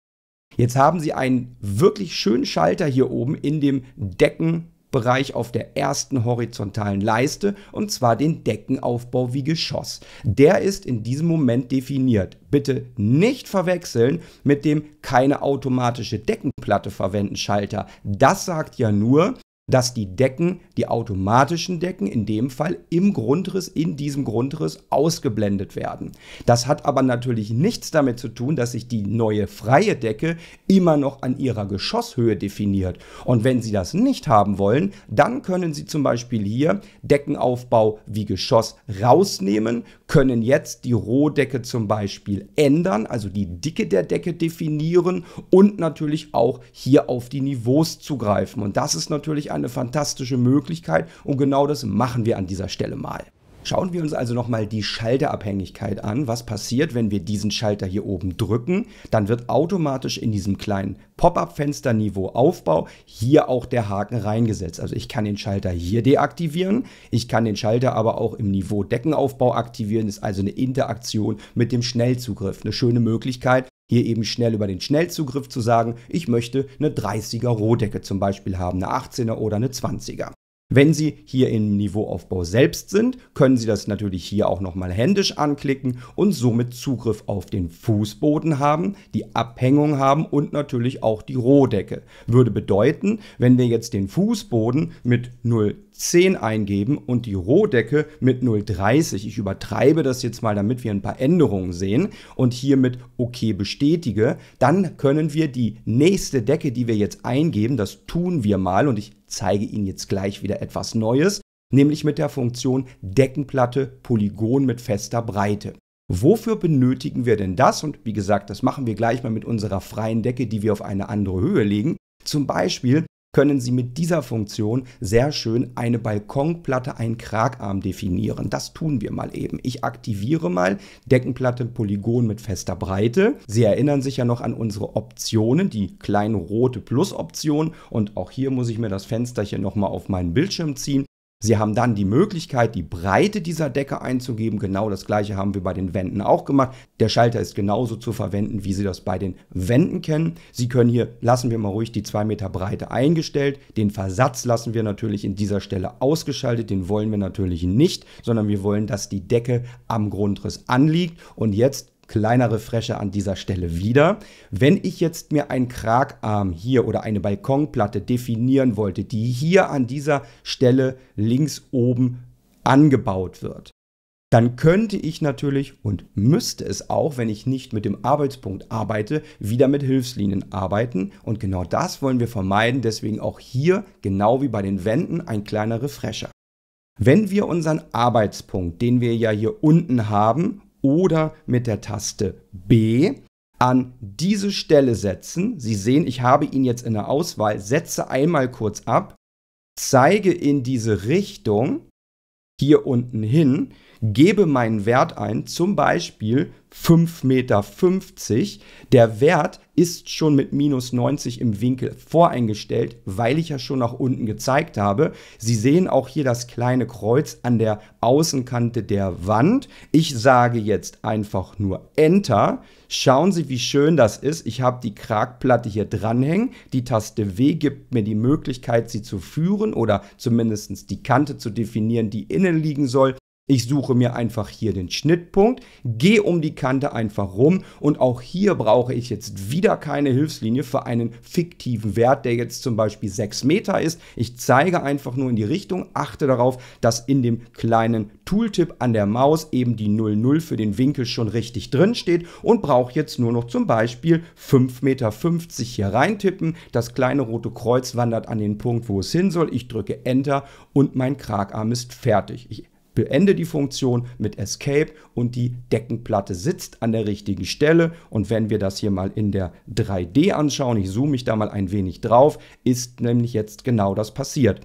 Jetzt haben Sie einen wirklich schönen Schalter hier oben in dem Decken Bereich auf der ersten horizontalen Leiste und zwar den Deckenaufbau wie Geschoss. Der ist in diesem Moment definiert. Bitte nicht verwechseln mit dem keine automatische Deckenplatte verwenden Schalter. Das sagt ja nur, dass die Decken, die automatischen Decken in dem Fall im Grundriss, in diesem Grundriss ausgeblendet werden. Das hat aber natürlich nichts damit zu tun, dass sich die neue freie Decke immer noch an ihrer Geschosshöhe definiert. Und wenn Sie das nicht haben wollen, dann können Sie zum Beispiel hier Deckenaufbau wie Geschoss rausnehmen, können jetzt die Rohdecke zum Beispiel ändern, also die Dicke der Decke definieren und natürlich auch hier auf die Niveaus zugreifen. Und das ist natürlich eine fantastische Möglichkeit und genau das machen wir an dieser Stelle mal. Schauen wir uns also nochmal die Schalterabhängigkeit an. Was passiert, wenn wir diesen Schalter hier oben drücken? Dann wird automatisch in diesem kleinen Pop-up-Fenster Niveau Aufbau hier auch der Haken reingesetzt. Also ich kann den Schalter hier deaktivieren. Ich kann den Schalter aber auch im Niveau Deckenaufbau aktivieren. Das ist also eine Interaktion mit dem Schnellzugriff. Eine schöne Möglichkeit, hier eben schnell über den Schnellzugriff zu sagen, ich möchte eine 30er Rohdecke zum Beispiel haben, eine 18er oder eine 20er. Wenn Sie hier im Niveauaufbau selbst sind, können Sie das natürlich hier auch nochmal händisch anklicken und somit Zugriff auf den Fußboden haben, die Abhängung haben und natürlich auch die Rohdecke. Würde bedeuten, wenn wir jetzt den Fußboden mit 0,10 eingeben und die Rohdecke mit 0,30, ich übertreibe das jetzt mal, damit wir ein paar Änderungen sehen und hier mit OK bestätige, dann können wir die nächste Decke, die wir jetzt eingeben, das tun wir mal und ich zeige Ihnen jetzt gleich wieder etwas Neues, nämlich mit der Funktion Deckenplatte Polygon mit fester Breite. Wofür benötigen wir denn das? Und wie gesagt, das machen wir gleich mal mit unserer freien Decke, die wir auf eine andere Höhe legen. Zum Beispiel, können Sie mit dieser Funktion sehr schön eine Balkonplatte, einen Kragarm definieren. Das tun wir mal eben. Ich aktiviere mal Deckenplatte Polygon mit fester Breite. Sie erinnern sich ja noch an unsere Optionen, die kleine rote Plus-Option. Und auch hier muss ich mir das Fensterchen nochmal auf meinen Bildschirm ziehen. Sie haben dann die Möglichkeit, die Breite dieser Decke einzugeben. Genau das gleiche haben wir bei den Wänden auch gemacht. Der Schalter ist genauso zu verwenden, wie Sie das bei den Wänden kennen. Sie können hier, lassen wir mal ruhig, die 2 Meter Breite eingestellt. Den Versatz lassen wir natürlich in dieser Stelle ausgeschaltet. Den wollen wir natürlich nicht, sondern wir wollen, dass die Decke am Grundriss anliegt. Und jetzt kleiner Refresher an dieser Stelle wieder. Wenn ich jetzt mir einen Kragarm hier oder eine Balkonplatte definieren wollte, die hier an dieser Stelle links oben angebaut wird, dann könnte ich natürlich und müsste es auch, wenn ich nicht mit dem Arbeitspunkt arbeite, wieder mit Hilfslinien arbeiten. Und genau das wollen wir vermeiden. Deswegen auch hier, genau wie bei den Wänden, ein kleiner Refresher. Wenn wir unseren Arbeitspunkt, den wir ja hier unten haben, oder mit der Taste B an diese Stelle setzen. Sie sehen, ich habe ihn jetzt in der Auswahl, setze einmal kurz ab, zeige in diese Richtung hier unten hin gebe meinen Wert ein, zum Beispiel 5,50 Meter. Der Wert ist schon mit minus 90 im Winkel voreingestellt, weil ich ja schon nach unten gezeigt habe. Sie sehen auch hier das kleine Kreuz an der Außenkante der Wand. Ich sage jetzt einfach nur Enter. Schauen Sie, wie schön das ist. Ich habe die Kragplatte hier dranhängen. Die Taste W gibt mir die Möglichkeit, sie zu führen oder zumindest die Kante zu definieren, die innen liegen soll. Ich suche mir einfach hier den Schnittpunkt, gehe um die Kante einfach rum und auch hier brauche ich jetzt wieder keine Hilfslinie für einen fiktiven Wert, der jetzt zum Beispiel 6 Meter ist. Ich zeige einfach nur in die Richtung, achte darauf, dass in dem kleinen Tooltip an der Maus eben die 00 für den Winkel schon richtig drin steht und brauche jetzt nur noch zum Beispiel 5,50 Meter hier reintippen. Das kleine rote Kreuz wandert an den Punkt, wo es hin soll. Ich drücke Enter und mein Kragarm ist fertig. Ich beende die Funktion mit Escape und die Deckenplatte sitzt an der richtigen Stelle. Und wenn wir das hier mal in der 3D anschauen, ich zoome mich da mal ein wenig drauf, ist nämlich jetzt genau das passiert.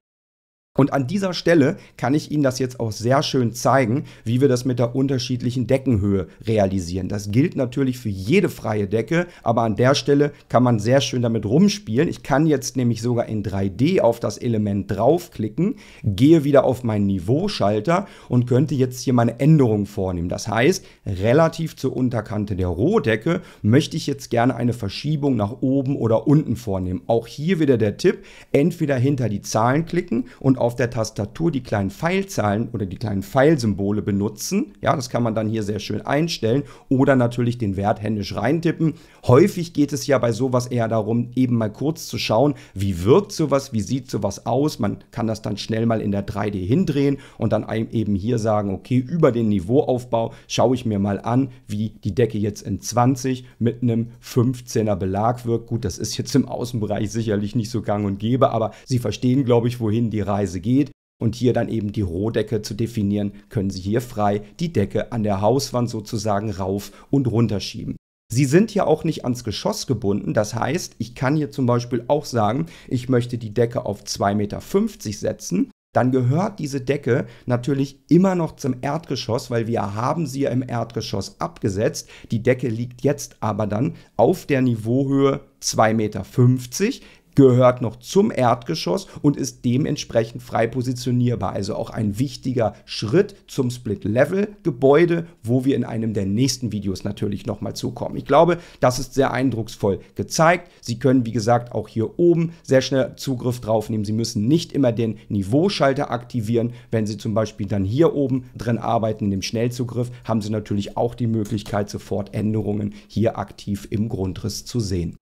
Und an dieser Stelle kann ich Ihnen das jetzt auch sehr schön zeigen, wie wir das mit der unterschiedlichen Deckenhöhe realisieren. Das gilt natürlich für jede freie Decke, aber an der Stelle kann man sehr schön damit rumspielen. Ich kann jetzt nämlich sogar in 3D auf das Element draufklicken, gehe wieder auf meinen Niveauschalter und könnte jetzt hier meine Änderung vornehmen. Das heißt, relativ zur Unterkante der Rohdecke möchte ich jetzt gerne eine Verschiebung nach oben oder unten vornehmen. Auch hier wieder der Tipp, entweder hinter die Zahlen klicken und auf auf der Tastatur die kleinen Pfeilzahlen oder die kleinen Pfeilsymbole benutzen. Ja, das kann man dann hier sehr schön einstellen oder natürlich den Wert händisch reintippen. Häufig geht es ja bei sowas eher darum, eben mal kurz zu schauen, wie wirkt sowas, wie sieht sowas aus. Man kann das dann schnell mal in der 3D hindrehen und dann eben hier sagen, okay, über den Niveauaufbau schaue ich mir mal an, wie die Decke jetzt in 20 mit einem 15er Belag wirkt. Gut, das ist jetzt im Außenbereich sicherlich nicht so gang und gäbe, aber Sie verstehen, glaube ich, wohin die Reise Reise geht und hier dann eben die Rohdecke zu definieren, können Sie hier frei die Decke an der Hauswand sozusagen rauf und runter schieben. Sie sind ja auch nicht ans Geschoss gebunden. Das heißt, ich kann hier zum Beispiel auch sagen, ich möchte die Decke auf 2,50 Meter setzen. Dann gehört diese Decke natürlich immer noch zum Erdgeschoss, weil wir haben sie ja im Erdgeschoss abgesetzt. Die Decke liegt jetzt aber dann auf der Niveauhöhe 2,50 Meter gehört noch zum Erdgeschoss und ist dementsprechend frei positionierbar. Also auch ein wichtiger Schritt zum Split-Level-Gebäude, wo wir in einem der nächsten Videos natürlich nochmal zukommen. Ich glaube, das ist sehr eindrucksvoll gezeigt. Sie können, wie gesagt, auch hier oben sehr schnell Zugriff drauf nehmen. Sie müssen nicht immer den Niveauschalter aktivieren. Wenn Sie zum Beispiel dann hier oben drin arbeiten, in dem Schnellzugriff, haben Sie natürlich auch die Möglichkeit, sofort Änderungen hier aktiv im Grundriss zu sehen.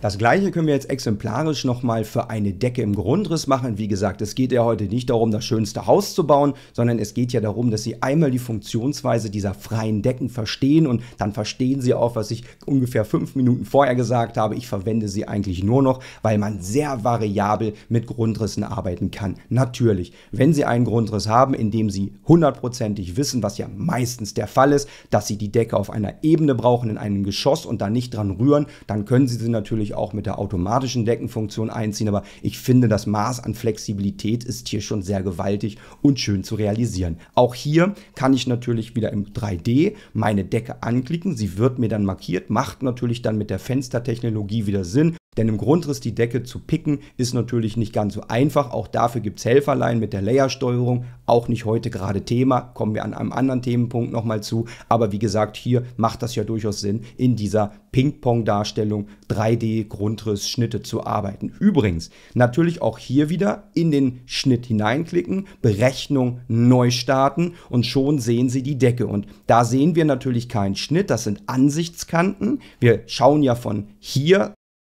Das gleiche können wir jetzt exemplarisch nochmal für eine Decke im Grundriss machen. Wie gesagt, es geht ja heute nicht darum, das schönste Haus zu bauen, sondern es geht ja darum, dass Sie einmal die Funktionsweise dieser freien Decken verstehen und dann verstehen Sie auch, was ich ungefähr fünf Minuten vorher gesagt habe. Ich verwende sie eigentlich nur noch, weil man sehr variabel mit Grundrissen arbeiten kann. Natürlich, wenn Sie einen Grundriss haben, in dem Sie hundertprozentig wissen, was ja meistens der Fall ist, dass Sie die Decke auf einer Ebene brauchen in einem Geschoss und da nicht dran rühren, dann können Sie sie natürlich natürlich auch mit der automatischen Deckenfunktion einziehen, aber ich finde, das Maß an Flexibilität ist hier schon sehr gewaltig und schön zu realisieren. Auch hier kann ich natürlich wieder im 3D meine Decke anklicken, sie wird mir dann markiert, macht natürlich dann mit der Fenstertechnologie wieder Sinn. Denn im Grundriss die Decke zu picken ist natürlich nicht ganz so einfach. Auch dafür gibt es Helferlein mit der Layersteuerung. Auch nicht heute gerade Thema. Kommen wir an einem anderen Themenpunkt nochmal zu. Aber wie gesagt, hier macht das ja durchaus Sinn, in dieser Ping-Pong-Darstellung 3D-Grundriss-Schnitte zu arbeiten. Übrigens, natürlich auch hier wieder in den Schnitt hineinklicken, Berechnung neu starten und schon sehen Sie die Decke. Und da sehen wir natürlich keinen Schnitt, das sind Ansichtskanten. Wir schauen ja von hier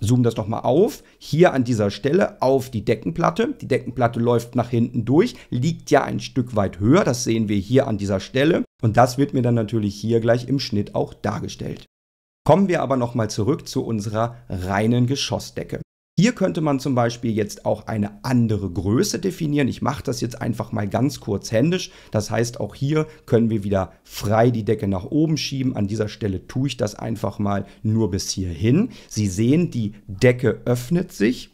Zoom das nochmal auf, hier an dieser Stelle auf die Deckenplatte. Die Deckenplatte läuft nach hinten durch, liegt ja ein Stück weit höher, das sehen wir hier an dieser Stelle und das wird mir dann natürlich hier gleich im Schnitt auch dargestellt. Kommen wir aber nochmal zurück zu unserer reinen Geschossdecke. Hier könnte man zum Beispiel jetzt auch eine andere Größe definieren. Ich mache das jetzt einfach mal ganz kurz händisch. Das heißt, auch hier können wir wieder frei die Decke nach oben schieben. An dieser Stelle tue ich das einfach mal nur bis hierhin. Sie sehen, die Decke öffnet sich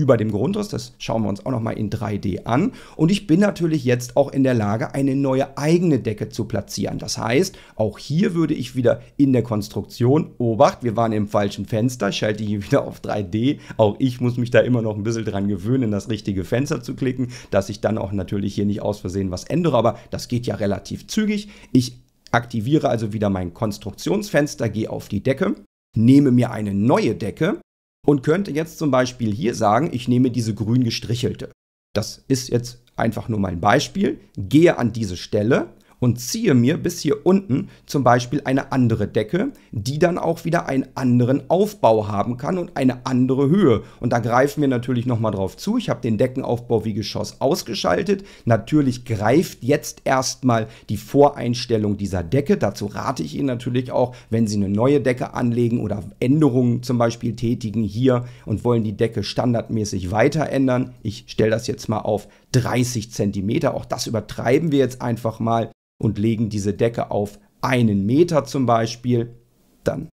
über dem Grundriss. Das schauen wir uns auch nochmal in 3D an. Und ich bin natürlich jetzt auch in der Lage, eine neue eigene Decke zu platzieren. Das heißt, auch hier würde ich wieder in der Konstruktion, Obacht, wir waren im falschen Fenster, schalte hier wieder auf 3D. Auch ich muss mich da immer noch ein bisschen dran gewöhnen, in das richtige Fenster zu klicken, dass ich dann auch natürlich hier nicht aus Versehen was ändere. Aber das geht ja relativ zügig. Ich aktiviere also wieder mein Konstruktionsfenster, gehe auf die Decke, nehme mir eine neue Decke und könnte jetzt zum Beispiel hier sagen, ich nehme diese grün gestrichelte. Das ist jetzt einfach nur mein Beispiel, gehe an diese Stelle und ziehe mir bis hier unten zum Beispiel eine andere Decke, die dann auch wieder einen anderen Aufbau haben kann und eine andere Höhe. Und da greifen wir natürlich nochmal drauf zu. Ich habe den Deckenaufbau wie Geschoss ausgeschaltet. Natürlich greift jetzt erstmal die Voreinstellung dieser Decke. Dazu rate ich Ihnen natürlich auch, wenn Sie eine neue Decke anlegen oder Änderungen zum Beispiel tätigen hier und wollen die Decke standardmäßig weiter ändern. Ich stelle das jetzt mal auf 30 cm. Auch das übertreiben wir jetzt einfach mal und legen diese Decke auf einen Meter zum Beispiel. Dann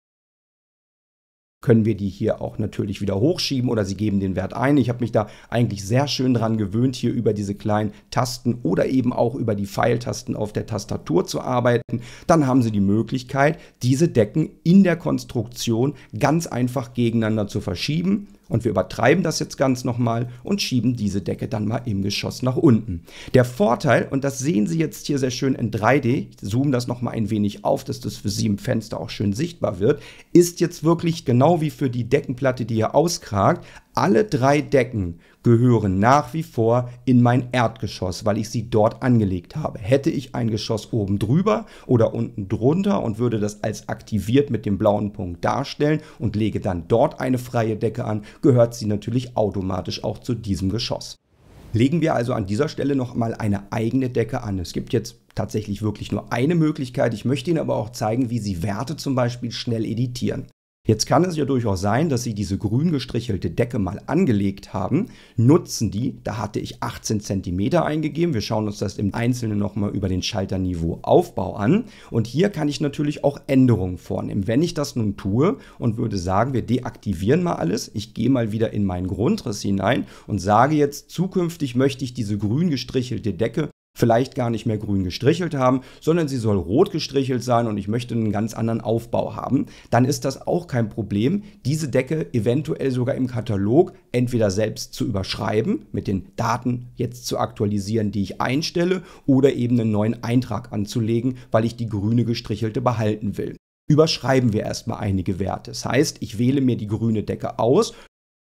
können wir die hier auch natürlich wieder hochschieben oder sie geben den Wert ein. Ich habe mich da eigentlich sehr schön dran gewöhnt, hier über diese kleinen Tasten oder eben auch über die Pfeiltasten auf der Tastatur zu arbeiten. Dann haben Sie die Möglichkeit, diese Decken in der Konstruktion ganz einfach gegeneinander zu verschieben und wir übertreiben das jetzt ganz nochmal und schieben diese Decke dann mal im Geschoss nach unten. Der Vorteil, und das sehen Sie jetzt hier sehr schön in 3D, ich zoome das nochmal ein wenig auf, dass das für Sie im Fenster auch schön sichtbar wird, ist jetzt wirklich genau wie für die Deckenplatte, die hier auskragt, alle drei Decken gehören nach wie vor in mein Erdgeschoss, weil ich sie dort angelegt habe. Hätte ich ein Geschoss oben drüber oder unten drunter und würde das als aktiviert mit dem blauen Punkt darstellen und lege dann dort eine freie Decke an, gehört sie natürlich automatisch auch zu diesem Geschoss. Legen wir also an dieser Stelle nochmal eine eigene Decke an. Es gibt jetzt tatsächlich wirklich nur eine Möglichkeit. Ich möchte Ihnen aber auch zeigen, wie Sie Werte zum Beispiel schnell editieren. Jetzt kann es ja durchaus sein, dass sie diese grün gestrichelte Decke mal angelegt haben, nutzen die, da hatte ich 18 cm eingegeben, wir schauen uns das im Einzelnen nochmal über den Schalterniveau Aufbau an und hier kann ich natürlich auch Änderungen vornehmen. Wenn ich das nun tue und würde sagen, wir deaktivieren mal alles, ich gehe mal wieder in meinen Grundriss hinein und sage jetzt, zukünftig möchte ich diese grün gestrichelte Decke vielleicht gar nicht mehr grün gestrichelt haben, sondern sie soll rot gestrichelt sein und ich möchte einen ganz anderen Aufbau haben, dann ist das auch kein Problem, diese Decke eventuell sogar im Katalog entweder selbst zu überschreiben, mit den Daten jetzt zu aktualisieren, die ich einstelle, oder eben einen neuen Eintrag anzulegen, weil ich die grüne gestrichelte behalten will. Überschreiben wir erstmal einige Werte. Das heißt, ich wähle mir die grüne Decke aus,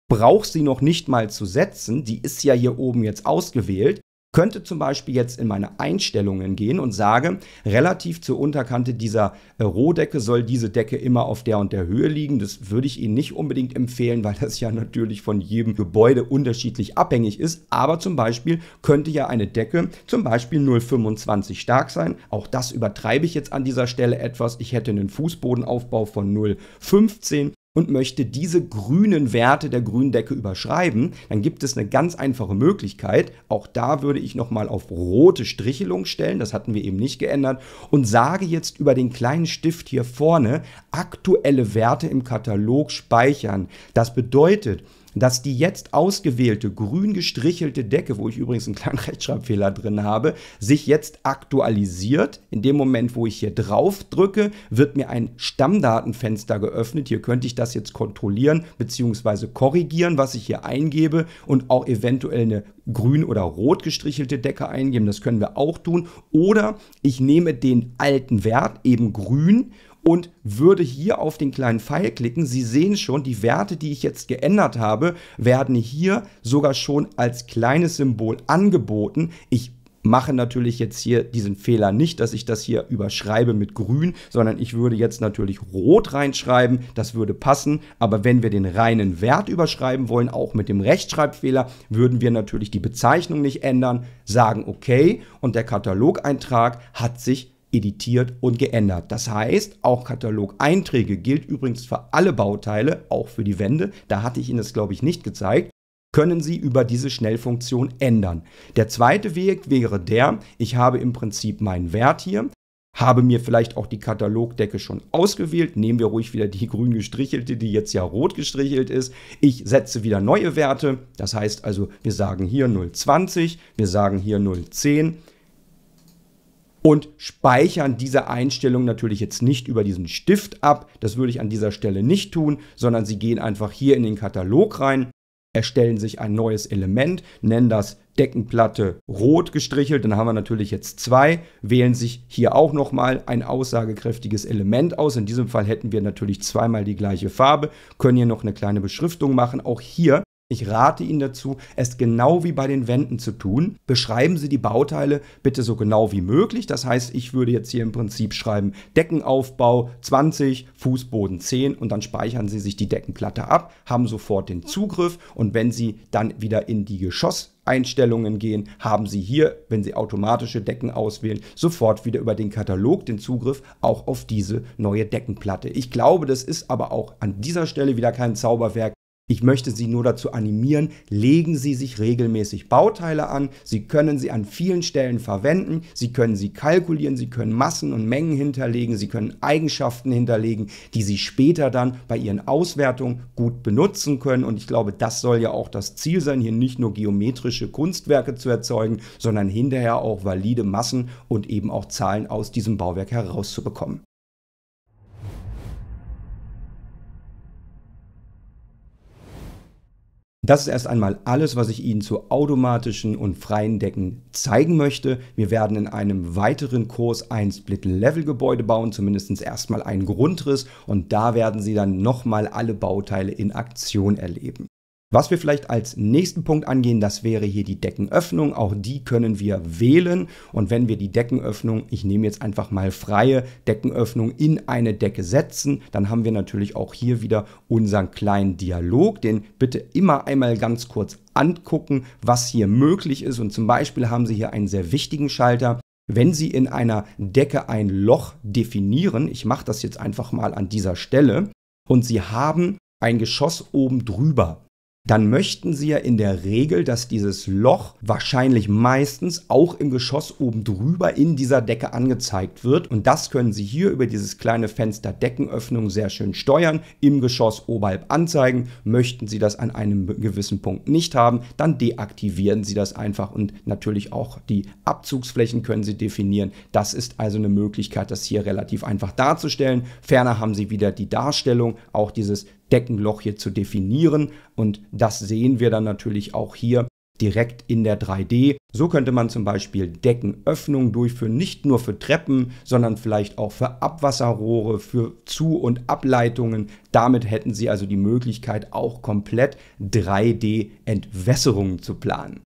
brauche sie noch nicht mal zu setzen, die ist ja hier oben jetzt ausgewählt, könnte zum Beispiel jetzt in meine Einstellungen gehen und sage, relativ zur Unterkante dieser äh, Rohdecke soll diese Decke immer auf der und der Höhe liegen. Das würde ich Ihnen nicht unbedingt empfehlen, weil das ja natürlich von jedem Gebäude unterschiedlich abhängig ist. Aber zum Beispiel könnte ja eine Decke zum Beispiel 0,25 stark sein. Auch das übertreibe ich jetzt an dieser Stelle etwas. Ich hätte einen Fußbodenaufbau von 0,15 und möchte diese grünen Werte der Gründecke überschreiben, dann gibt es eine ganz einfache Möglichkeit. Auch da würde ich nochmal auf rote Strichelung stellen, das hatten wir eben nicht geändert, und sage jetzt über den kleinen Stift hier vorne aktuelle Werte im Katalog speichern. Das bedeutet, dass die jetzt ausgewählte grün gestrichelte Decke, wo ich übrigens einen kleinen Rechtschreibfehler drin habe, sich jetzt aktualisiert. In dem Moment, wo ich hier drauf drücke, wird mir ein Stammdatenfenster geöffnet. Hier könnte ich das jetzt kontrollieren bzw. korrigieren, was ich hier eingebe und auch eventuell eine grün oder rot gestrichelte Decke eingeben. Das können wir auch tun. Oder ich nehme den alten Wert, eben grün, und würde hier auf den kleinen Pfeil klicken. Sie sehen schon, die Werte, die ich jetzt geändert habe, werden hier sogar schon als kleines Symbol angeboten. Ich mache natürlich jetzt hier diesen Fehler nicht, dass ich das hier überschreibe mit grün, sondern ich würde jetzt natürlich rot reinschreiben, das würde passen, aber wenn wir den reinen Wert überschreiben wollen, auch mit dem Rechtschreibfehler, würden wir natürlich die Bezeichnung nicht ändern, sagen okay und der Katalogeintrag hat sich editiert und geändert. Das heißt, auch Katalogeinträge gilt übrigens für alle Bauteile, auch für die Wände. Da hatte ich Ihnen das, glaube ich, nicht gezeigt können Sie über diese Schnellfunktion ändern. Der zweite Weg wäre der, ich habe im Prinzip meinen Wert hier, habe mir vielleicht auch die Katalogdecke schon ausgewählt, nehmen wir ruhig wieder die grün gestrichelte, die jetzt ja rot gestrichelt ist. Ich setze wieder neue Werte, das heißt also, wir sagen hier 020, wir sagen hier 010, und speichern diese Einstellung natürlich jetzt nicht über diesen Stift ab. Das würde ich an dieser Stelle nicht tun, sondern Sie gehen einfach hier in den Katalog rein, erstellen sich ein neues Element, nennen das Deckenplatte rot gestrichelt, dann haben wir natürlich jetzt zwei, wählen sich hier auch nochmal ein aussagekräftiges Element aus. In diesem Fall hätten wir natürlich zweimal die gleiche Farbe, können hier noch eine kleine Beschriftung machen. Auch hier ich rate Ihnen dazu, es genau wie bei den Wänden zu tun. Beschreiben Sie die Bauteile bitte so genau wie möglich. Das heißt, ich würde jetzt hier im Prinzip schreiben Deckenaufbau 20, Fußboden 10 und dann speichern Sie sich die Deckenplatte ab, haben sofort den Zugriff und wenn Sie dann wieder in die Geschosseinstellungen gehen, haben Sie hier, wenn Sie automatische Decken auswählen, sofort wieder über den Katalog den Zugriff auch auf diese neue Deckenplatte. Ich glaube, das ist aber auch an dieser Stelle wieder kein Zauberwerk. Ich möchte Sie nur dazu animieren, legen Sie sich regelmäßig Bauteile an. Sie können sie an vielen Stellen verwenden. Sie können sie kalkulieren. Sie können Massen und Mengen hinterlegen. Sie können Eigenschaften hinterlegen, die Sie später dann bei Ihren Auswertungen gut benutzen können. Und ich glaube, das soll ja auch das Ziel sein, hier nicht nur geometrische Kunstwerke zu erzeugen, sondern hinterher auch valide Massen und eben auch Zahlen aus diesem Bauwerk herauszubekommen. Das ist erst einmal alles, was ich Ihnen zu automatischen und freien Decken zeigen möchte. Wir werden in einem weiteren Kurs ein Split-Level-Gebäude bauen, zumindest erstmal einen Grundriss und da werden Sie dann nochmal alle Bauteile in Aktion erleben. Was wir vielleicht als nächsten Punkt angehen, das wäre hier die Deckenöffnung. Auch die können wir wählen. Und wenn wir die Deckenöffnung, ich nehme jetzt einfach mal freie Deckenöffnung in eine Decke setzen, dann haben wir natürlich auch hier wieder unseren kleinen Dialog. Den bitte immer einmal ganz kurz angucken, was hier möglich ist. Und zum Beispiel haben Sie hier einen sehr wichtigen Schalter. Wenn Sie in einer Decke ein Loch definieren, ich mache das jetzt einfach mal an dieser Stelle, und Sie haben ein Geschoss oben drüber, dann möchten Sie ja in der Regel, dass dieses Loch wahrscheinlich meistens auch im Geschoss oben drüber in dieser Decke angezeigt wird. Und das können Sie hier über dieses kleine Fenster Deckenöffnung sehr schön steuern, im Geschoss oberhalb anzeigen. Möchten Sie das an einem gewissen Punkt nicht haben, dann deaktivieren Sie das einfach und natürlich auch die Abzugsflächen können Sie definieren. Das ist also eine Möglichkeit, das hier relativ einfach darzustellen. Ferner haben Sie wieder die Darstellung, auch dieses Deckenloch hier zu definieren und das sehen wir dann natürlich auch hier direkt in der 3D. So könnte man zum Beispiel Deckenöffnungen durchführen, nicht nur für Treppen, sondern vielleicht auch für Abwasserrohre, für Zu- und Ableitungen. Damit hätten Sie also die Möglichkeit, auch komplett 3D-Entwässerungen zu planen.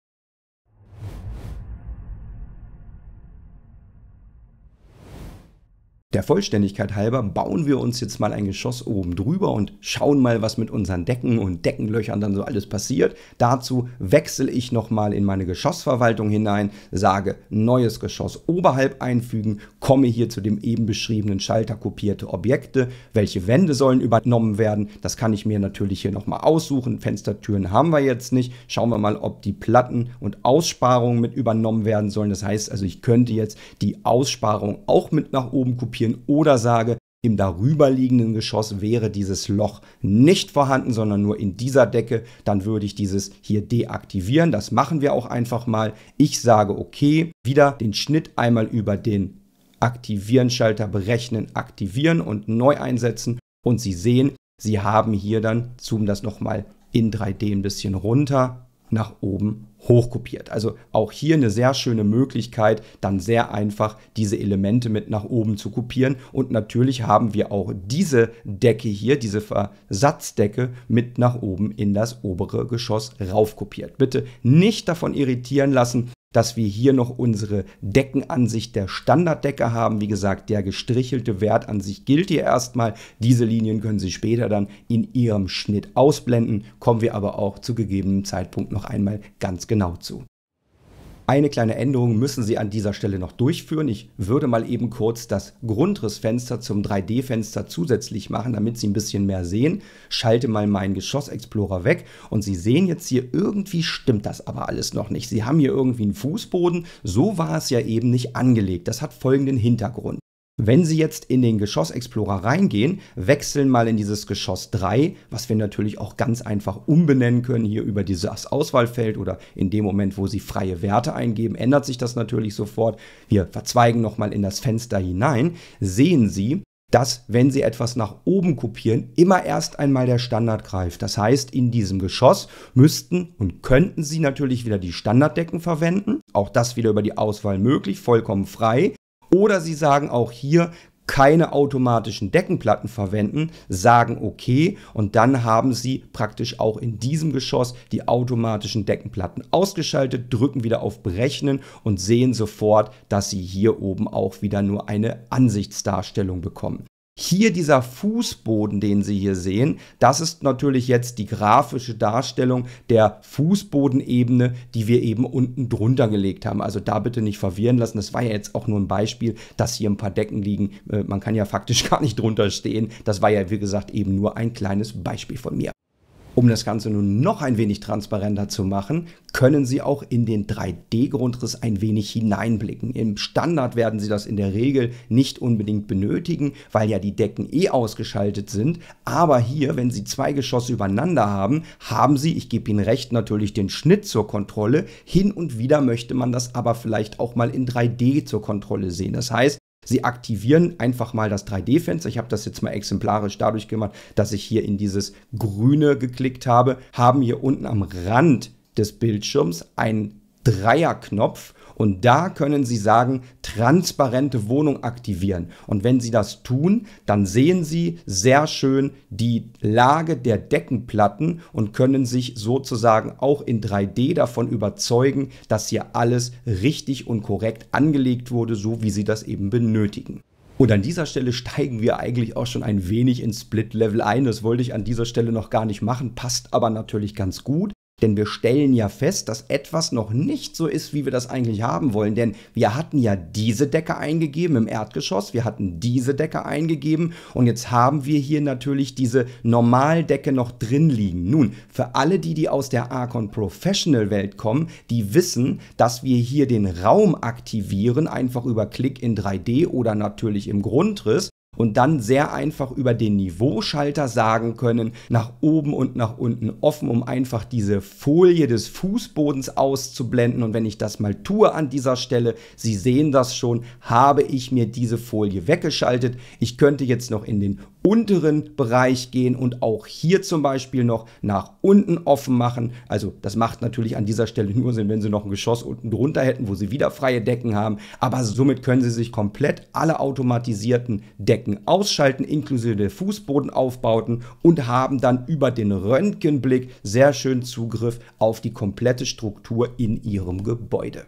Der Vollständigkeit halber bauen wir uns jetzt mal ein Geschoss oben drüber und schauen mal, was mit unseren Decken und Deckenlöchern dann so alles passiert. Dazu wechsle ich nochmal in meine Geschossverwaltung hinein, sage neues Geschoss oberhalb einfügen, komme hier zu dem eben beschriebenen Schalter kopierte Objekte, welche Wände sollen übernommen werden. Das kann ich mir natürlich hier nochmal aussuchen. Fenstertüren haben wir jetzt nicht. Schauen wir mal, ob die Platten und Aussparungen mit übernommen werden sollen. Das heißt also, ich könnte jetzt die Aussparung auch mit nach oben kopieren konzipieren oder sage, im darüberliegenden Geschoss wäre dieses Loch nicht vorhanden, sondern nur in dieser Decke, dann würde ich dieses hier deaktivieren. Das machen wir auch einfach mal. Ich sage okay, wieder den Schnitt einmal über den Aktivieren-Schalter berechnen, aktivieren und neu einsetzen. Und Sie sehen, Sie haben hier dann, zoomen das nochmal in 3D ein bisschen runter, nach oben hochkopiert. Also auch hier eine sehr schöne Möglichkeit, dann sehr einfach diese Elemente mit nach oben zu kopieren. Und natürlich haben wir auch diese Decke hier, diese Versatzdecke mit nach oben in das obere Geschoss raufkopiert. Bitte nicht davon irritieren lassen, dass wir hier noch unsere Deckenansicht der Standarddecke haben. Wie gesagt, der gestrichelte Wert an sich gilt hier erstmal. Diese Linien können Sie später dann in Ihrem Schnitt ausblenden. Kommen wir aber auch zu gegebenem Zeitpunkt noch einmal ganz genau zu. Eine kleine Änderung müssen Sie an dieser Stelle noch durchführen. Ich würde mal eben kurz das Grundrissfenster zum 3D-Fenster zusätzlich machen, damit Sie ein bisschen mehr sehen. Schalte mal meinen Geschossexplorer weg und Sie sehen jetzt hier, irgendwie stimmt das aber alles noch nicht. Sie haben hier irgendwie einen Fußboden. So war es ja eben nicht angelegt. Das hat folgenden Hintergrund. Wenn Sie jetzt in den Geschossexplorer reingehen, wechseln mal in dieses Geschoss 3, was wir natürlich auch ganz einfach umbenennen können hier über dieses Auswahlfeld oder in dem Moment, wo Sie freie Werte eingeben, ändert sich das natürlich sofort. Wir verzweigen nochmal in das Fenster hinein, sehen Sie, dass, wenn Sie etwas nach oben kopieren, immer erst einmal der Standard greift. Das heißt, in diesem Geschoss müssten und könnten Sie natürlich wieder die Standarddecken verwenden. Auch das wieder über die Auswahl möglich, vollkommen frei. Oder sie sagen auch hier, keine automatischen Deckenplatten verwenden, sagen okay und dann haben sie praktisch auch in diesem Geschoss die automatischen Deckenplatten ausgeschaltet, drücken wieder auf Berechnen und sehen sofort, dass sie hier oben auch wieder nur eine Ansichtsdarstellung bekommen. Hier dieser Fußboden, den Sie hier sehen, das ist natürlich jetzt die grafische Darstellung der Fußbodenebene, die wir eben unten drunter gelegt haben. Also da bitte nicht verwirren lassen. Das war ja jetzt auch nur ein Beispiel, dass hier ein paar Decken liegen. Äh, man kann ja faktisch gar nicht drunter stehen. Das war ja, wie gesagt, eben nur ein kleines Beispiel von mir. Um das Ganze nun noch ein wenig transparenter zu machen, können Sie auch in den 3D-Grundriss ein wenig hineinblicken. Im Standard werden Sie das in der Regel nicht unbedingt benötigen, weil ja die Decken eh ausgeschaltet sind. Aber hier, wenn Sie zwei Geschosse übereinander haben, haben Sie, ich gebe Ihnen recht, natürlich den Schnitt zur Kontrolle. Hin und wieder möchte man das aber vielleicht auch mal in 3D zur Kontrolle sehen. Das heißt, Sie aktivieren einfach mal das 3D-Fenster. Ich habe das jetzt mal exemplarisch dadurch gemacht, dass ich hier in dieses Grüne geklickt habe, haben hier unten am Rand des Bildschirms einen Dreierknopf und da können Sie sagen, transparente Wohnung aktivieren. Und wenn Sie das tun, dann sehen Sie sehr schön die Lage der Deckenplatten und können sich sozusagen auch in 3D davon überzeugen, dass hier alles richtig und korrekt angelegt wurde, so wie Sie das eben benötigen. Und an dieser Stelle steigen wir eigentlich auch schon ein wenig ins Split Level ein. Das wollte ich an dieser Stelle noch gar nicht machen, passt aber natürlich ganz gut. Denn wir stellen ja fest, dass etwas noch nicht so ist, wie wir das eigentlich haben wollen. Denn wir hatten ja diese Decke eingegeben im Erdgeschoss, wir hatten diese Decke eingegeben und jetzt haben wir hier natürlich diese Normaldecke noch drin liegen. Nun, für alle die, die aus der Archon Professional Welt kommen, die wissen, dass wir hier den Raum aktivieren, einfach über Klick in 3D oder natürlich im Grundriss und dann sehr einfach über den Niveauschalter sagen können, nach oben und nach unten offen, um einfach diese Folie des Fußbodens auszublenden. Und wenn ich das mal tue an dieser Stelle, Sie sehen das schon, habe ich mir diese Folie weggeschaltet. Ich könnte jetzt noch in den unteren Bereich gehen und auch hier zum Beispiel noch nach unten offen machen. Also das macht natürlich an dieser Stelle nur Sinn, wenn Sie noch ein Geschoss unten drunter hätten, wo Sie wieder freie Decken haben. Aber somit können Sie sich komplett alle automatisierten Decken ausschalten, inklusive der Fußbodenaufbauten und haben dann über den Röntgenblick sehr schön Zugriff auf die komplette Struktur in Ihrem Gebäude.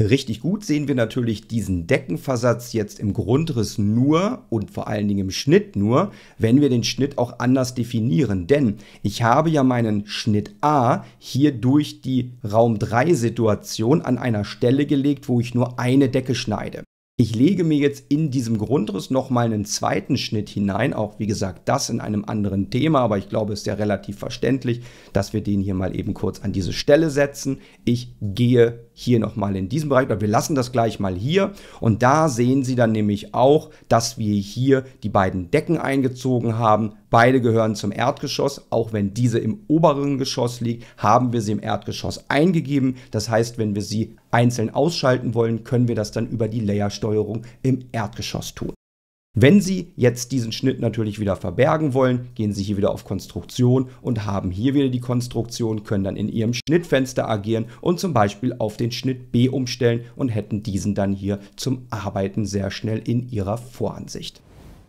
Richtig gut sehen wir natürlich diesen Deckenversatz jetzt im Grundriss nur und vor allen Dingen im Schnitt nur, wenn wir den Schnitt auch anders definieren. Denn ich habe ja meinen Schnitt A hier durch die Raum 3 Situation an einer Stelle gelegt, wo ich nur eine Decke schneide. Ich lege mir jetzt in diesem Grundriss nochmal einen zweiten Schnitt hinein, auch wie gesagt das in einem anderen Thema, aber ich glaube es ist ja relativ verständlich, dass wir den hier mal eben kurz an diese Stelle setzen. Ich gehe hier nochmal in diesem Bereich, aber wir lassen das gleich mal hier und da sehen Sie dann nämlich auch, dass wir hier die beiden Decken eingezogen haben. Beide gehören zum Erdgeschoss, auch wenn diese im oberen Geschoss liegt, haben wir sie im Erdgeschoss eingegeben. Das heißt, wenn wir sie einzeln ausschalten wollen, können wir das dann über die Layersteuerung im Erdgeschoss tun. Wenn Sie jetzt diesen Schnitt natürlich wieder verbergen wollen, gehen Sie hier wieder auf Konstruktion und haben hier wieder die Konstruktion, können dann in Ihrem Schnittfenster agieren und zum Beispiel auf den Schnitt B umstellen und hätten diesen dann hier zum Arbeiten sehr schnell in Ihrer Voransicht.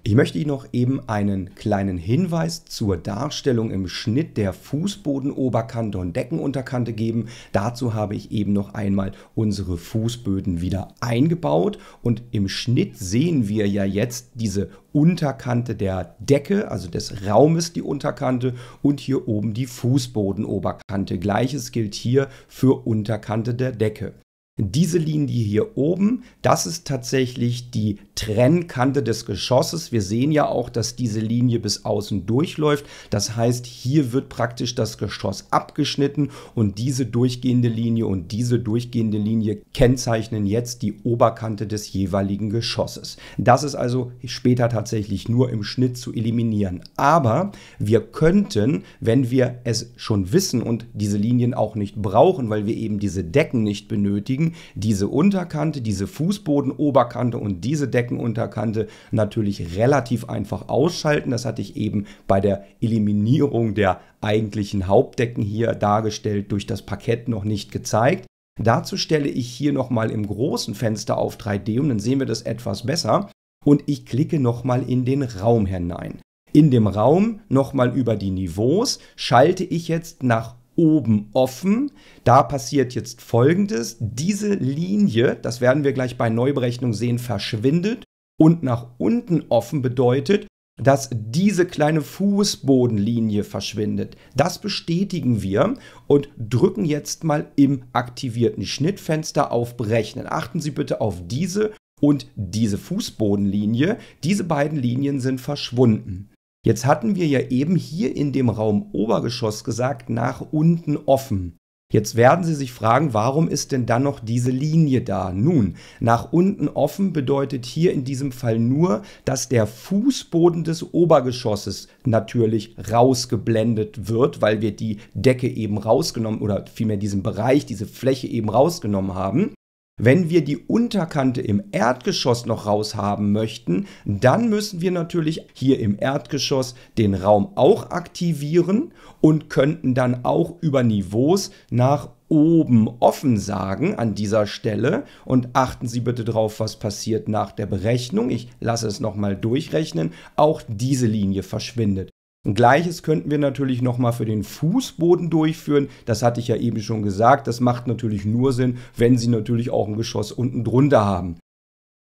Ich möchte Ihnen noch eben einen kleinen Hinweis zur Darstellung im Schnitt der Fußbodenoberkante und Deckenunterkante geben. Dazu habe ich eben noch einmal unsere Fußböden wieder eingebaut und im Schnitt sehen wir ja jetzt diese Unterkante der Decke, also des Raumes die Unterkante und hier oben die Fußbodenoberkante. Gleiches gilt hier für Unterkante der Decke. Diese Linie hier oben, das ist tatsächlich die Trennkante des Geschosses. Wir sehen ja auch, dass diese Linie bis außen durchläuft. Das heißt, hier wird praktisch das Geschoss abgeschnitten und diese durchgehende Linie und diese durchgehende Linie kennzeichnen jetzt die Oberkante des jeweiligen Geschosses. Das ist also später tatsächlich nur im Schnitt zu eliminieren. Aber wir könnten, wenn wir es schon wissen und diese Linien auch nicht brauchen, weil wir eben diese Decken nicht benötigen, diese Unterkante, diese Fußbodenoberkante und diese Decken Beckenunterkante natürlich relativ einfach ausschalten. Das hatte ich eben bei der Eliminierung der eigentlichen Hauptdecken hier dargestellt, durch das Parkett noch nicht gezeigt. Dazu stelle ich hier nochmal im großen Fenster auf 3D und dann sehen wir das etwas besser. Und ich klicke nochmal in den Raum hinein. In dem Raum nochmal über die Niveaus schalte ich jetzt nach oben offen. Da passiert jetzt Folgendes. Diese Linie, das werden wir gleich bei Neuberechnung sehen, verschwindet und nach unten offen bedeutet, dass diese kleine Fußbodenlinie verschwindet. Das bestätigen wir und drücken jetzt mal im aktivierten Schnittfenster auf Berechnen. Achten Sie bitte auf diese und diese Fußbodenlinie. Diese beiden Linien sind verschwunden. Jetzt hatten wir ja eben hier in dem Raum Obergeschoss gesagt, nach unten offen. Jetzt werden Sie sich fragen, warum ist denn dann noch diese Linie da? Nun, nach unten offen bedeutet hier in diesem Fall nur, dass der Fußboden des Obergeschosses natürlich rausgeblendet wird, weil wir die Decke eben rausgenommen oder vielmehr diesen Bereich, diese Fläche eben rausgenommen haben. Wenn wir die Unterkante im Erdgeschoss noch raus haben möchten, dann müssen wir natürlich hier im Erdgeschoss den Raum auch aktivieren und könnten dann auch über Niveaus nach oben offen sagen an dieser Stelle und achten Sie bitte darauf, was passiert nach der Berechnung. Ich lasse es nochmal durchrechnen. Auch diese Linie verschwindet gleiches könnten wir natürlich nochmal für den Fußboden durchführen. Das hatte ich ja eben schon gesagt. Das macht natürlich nur Sinn, wenn Sie natürlich auch ein Geschoss unten drunter haben.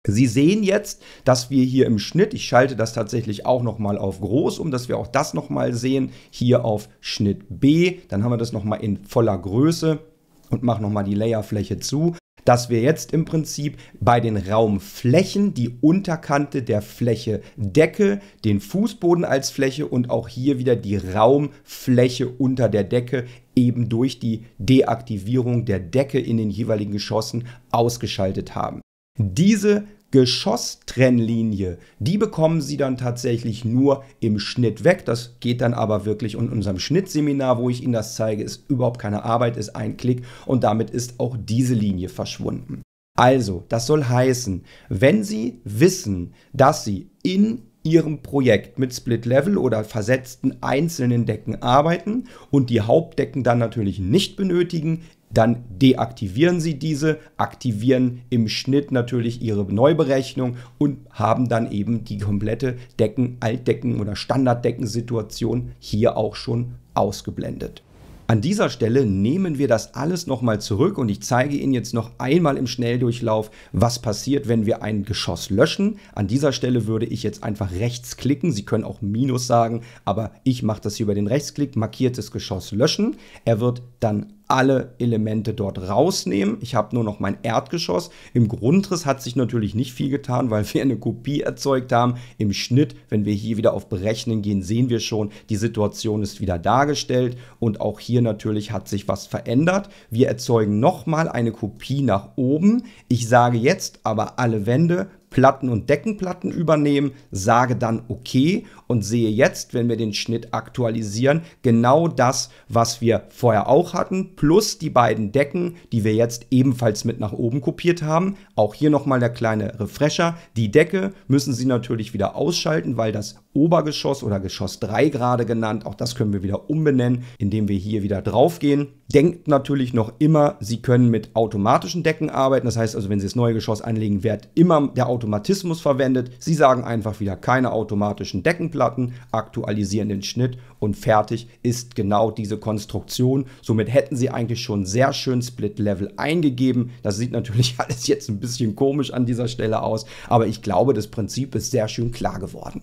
Sie sehen jetzt, dass wir hier im Schnitt, ich schalte das tatsächlich auch nochmal auf groß um, dass wir auch das nochmal sehen, hier auf Schnitt B, dann haben wir das nochmal in voller Größe und mache nochmal die Layerfläche zu dass wir jetzt im Prinzip bei den Raumflächen die Unterkante der Fläche Decke, den Fußboden als Fläche und auch hier wieder die Raumfläche unter der Decke eben durch die Deaktivierung der Decke in den jeweiligen Geschossen ausgeschaltet haben. Diese Geschosstrennlinie, die bekommen sie dann tatsächlich nur im Schnitt weg. Das geht dann aber wirklich in unserem Schnittseminar, wo ich Ihnen das zeige, ist überhaupt keine Arbeit, ist ein Klick und damit ist auch diese Linie verschwunden. Also, das soll heißen, wenn Sie wissen, dass Sie in Ihrem Projekt mit Split-Level oder versetzten einzelnen Decken arbeiten und die Hauptdecken dann natürlich nicht benötigen, dann deaktivieren sie diese, aktivieren im Schnitt natürlich ihre Neuberechnung und haben dann eben die komplette Decken, Altdecken oder Standarddeckensituation hier auch schon ausgeblendet. An dieser Stelle nehmen wir das alles nochmal zurück und ich zeige Ihnen jetzt noch einmal im Schnelldurchlauf, was passiert, wenn wir ein Geschoss löschen. An dieser Stelle würde ich jetzt einfach rechts klicken. Sie können auch Minus sagen, aber ich mache das hier über den Rechtsklick, markiertes Geschoss löschen. Er wird dann alle Elemente dort rausnehmen. Ich habe nur noch mein Erdgeschoss. Im Grundriss hat sich natürlich nicht viel getan, weil wir eine Kopie erzeugt haben. Im Schnitt, wenn wir hier wieder auf Berechnen gehen, sehen wir schon, die Situation ist wieder dargestellt und auch hier natürlich hat sich was verändert. Wir erzeugen nochmal eine Kopie nach oben. Ich sage jetzt aber alle Wände Platten und Deckenplatten übernehmen, sage dann okay und sehe jetzt, wenn wir den Schnitt aktualisieren, genau das, was wir vorher auch hatten, plus die beiden Decken, die wir jetzt ebenfalls mit nach oben kopiert haben. Auch hier nochmal der kleine Refresher. Die Decke müssen Sie natürlich wieder ausschalten, weil das Obergeschoss oder Geschoss 3 gerade genannt. Auch das können wir wieder umbenennen, indem wir hier wieder draufgehen. Denkt natürlich noch immer, Sie können mit automatischen Decken arbeiten. Das heißt also, wenn Sie das neue Geschoss anlegen, wird immer der Automatismus verwendet. Sie sagen einfach wieder keine automatischen Deckenplatten, aktualisieren den Schnitt und fertig ist genau diese Konstruktion. Somit hätten Sie eigentlich schon sehr schön Split-Level eingegeben. Das sieht natürlich alles jetzt ein bisschen komisch an dieser Stelle aus, aber ich glaube, das Prinzip ist sehr schön klar geworden.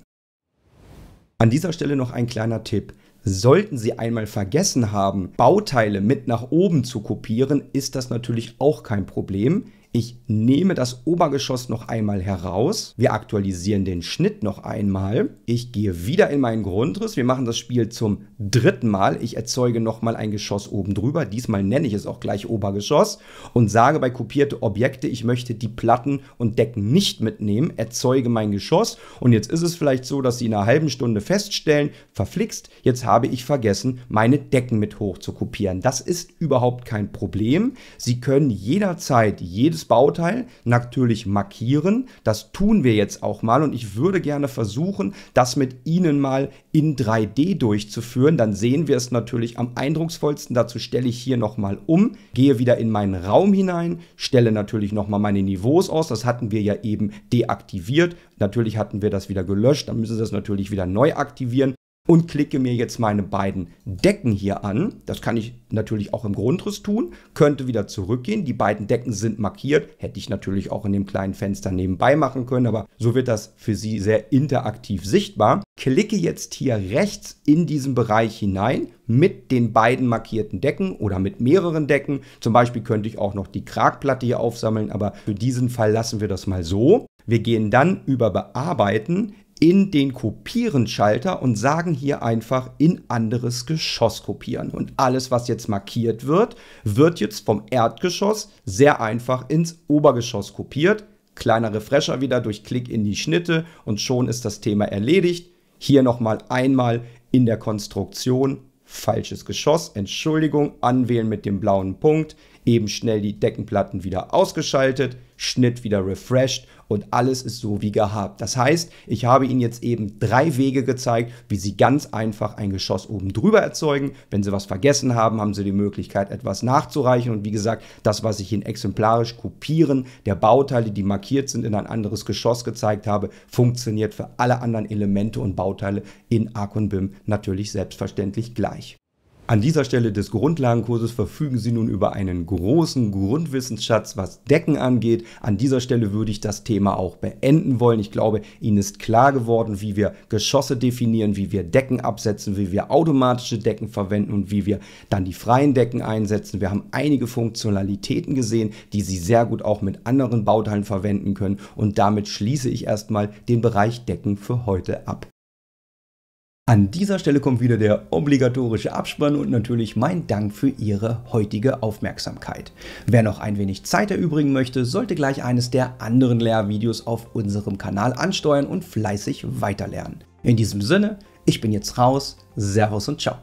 An dieser Stelle noch ein kleiner Tipp. Sollten Sie einmal vergessen haben, Bauteile mit nach oben zu kopieren, ist das natürlich auch kein Problem. Ich nehme das Obergeschoss noch einmal heraus. Wir aktualisieren den Schnitt noch einmal. Ich gehe wieder in meinen Grundriss. Wir machen das Spiel zum dritten Mal. Ich erzeuge noch mal ein Geschoss oben drüber. Diesmal nenne ich es auch gleich Obergeschoss und sage bei kopierte Objekte, ich möchte die Platten und Decken nicht mitnehmen, erzeuge mein Geschoss. Und jetzt ist es vielleicht so, dass sie in einer halben Stunde feststellen, verflixt, jetzt habe ich vergessen, meine Decken mit hoch zu kopieren. Das ist überhaupt kein Problem. Sie können jederzeit jedes dieses Bauteil natürlich markieren. Das tun wir jetzt auch mal und ich würde gerne versuchen, das mit Ihnen mal in 3D durchzuführen. Dann sehen wir es natürlich am eindrucksvollsten. Dazu stelle ich hier nochmal um, gehe wieder in meinen Raum hinein, stelle natürlich nochmal meine Niveaus aus. Das hatten wir ja eben deaktiviert. Natürlich hatten wir das wieder gelöscht. Dann müssen Sie das natürlich wieder neu aktivieren und klicke mir jetzt meine beiden Decken hier an. Das kann ich natürlich auch im Grundriss tun, könnte wieder zurückgehen. Die beiden Decken sind markiert, hätte ich natürlich auch in dem kleinen Fenster nebenbei machen können, aber so wird das für Sie sehr interaktiv sichtbar. Klicke jetzt hier rechts in diesen Bereich hinein mit den beiden markierten Decken oder mit mehreren Decken. Zum Beispiel könnte ich auch noch die Kragplatte hier aufsammeln, aber für diesen Fall lassen wir das mal so. Wir gehen dann über Bearbeiten in den Kopieren-Schalter und sagen hier einfach in anderes Geschoss kopieren. Und alles, was jetzt markiert wird, wird jetzt vom Erdgeschoss sehr einfach ins Obergeschoss kopiert. Kleiner Refresher wieder durch Klick in die Schnitte und schon ist das Thema erledigt. Hier nochmal einmal in der Konstruktion falsches Geschoss, Entschuldigung, anwählen mit dem blauen Punkt, eben schnell die Deckenplatten wieder ausgeschaltet, Schnitt wieder refreshed und alles ist so wie gehabt. Das heißt, ich habe Ihnen jetzt eben drei Wege gezeigt, wie Sie ganz einfach ein Geschoss oben drüber erzeugen. Wenn Sie was vergessen haben, haben Sie die Möglichkeit, etwas nachzureichen. Und wie gesagt, das, was ich Ihnen exemplarisch kopieren der Bauteile, die markiert sind, in ein anderes Geschoss gezeigt habe, funktioniert für alle anderen Elemente und Bauteile in Arc BIM natürlich selbstverständlich gleich. An dieser Stelle des Grundlagenkurses verfügen Sie nun über einen großen Grundwissensschatz, was Decken angeht. An dieser Stelle würde ich das Thema auch beenden wollen. Ich glaube, Ihnen ist klar geworden, wie wir Geschosse definieren, wie wir Decken absetzen, wie wir automatische Decken verwenden und wie wir dann die freien Decken einsetzen. Wir haben einige Funktionalitäten gesehen, die Sie sehr gut auch mit anderen Bauteilen verwenden können. Und damit schließe ich erstmal den Bereich Decken für heute ab. An dieser Stelle kommt wieder der obligatorische Abspann und natürlich mein Dank für Ihre heutige Aufmerksamkeit. Wer noch ein wenig Zeit erübrigen möchte, sollte gleich eines der anderen Lehrvideos auf unserem Kanal ansteuern und fleißig weiterlernen. In diesem Sinne, ich bin jetzt raus, Servus und Ciao.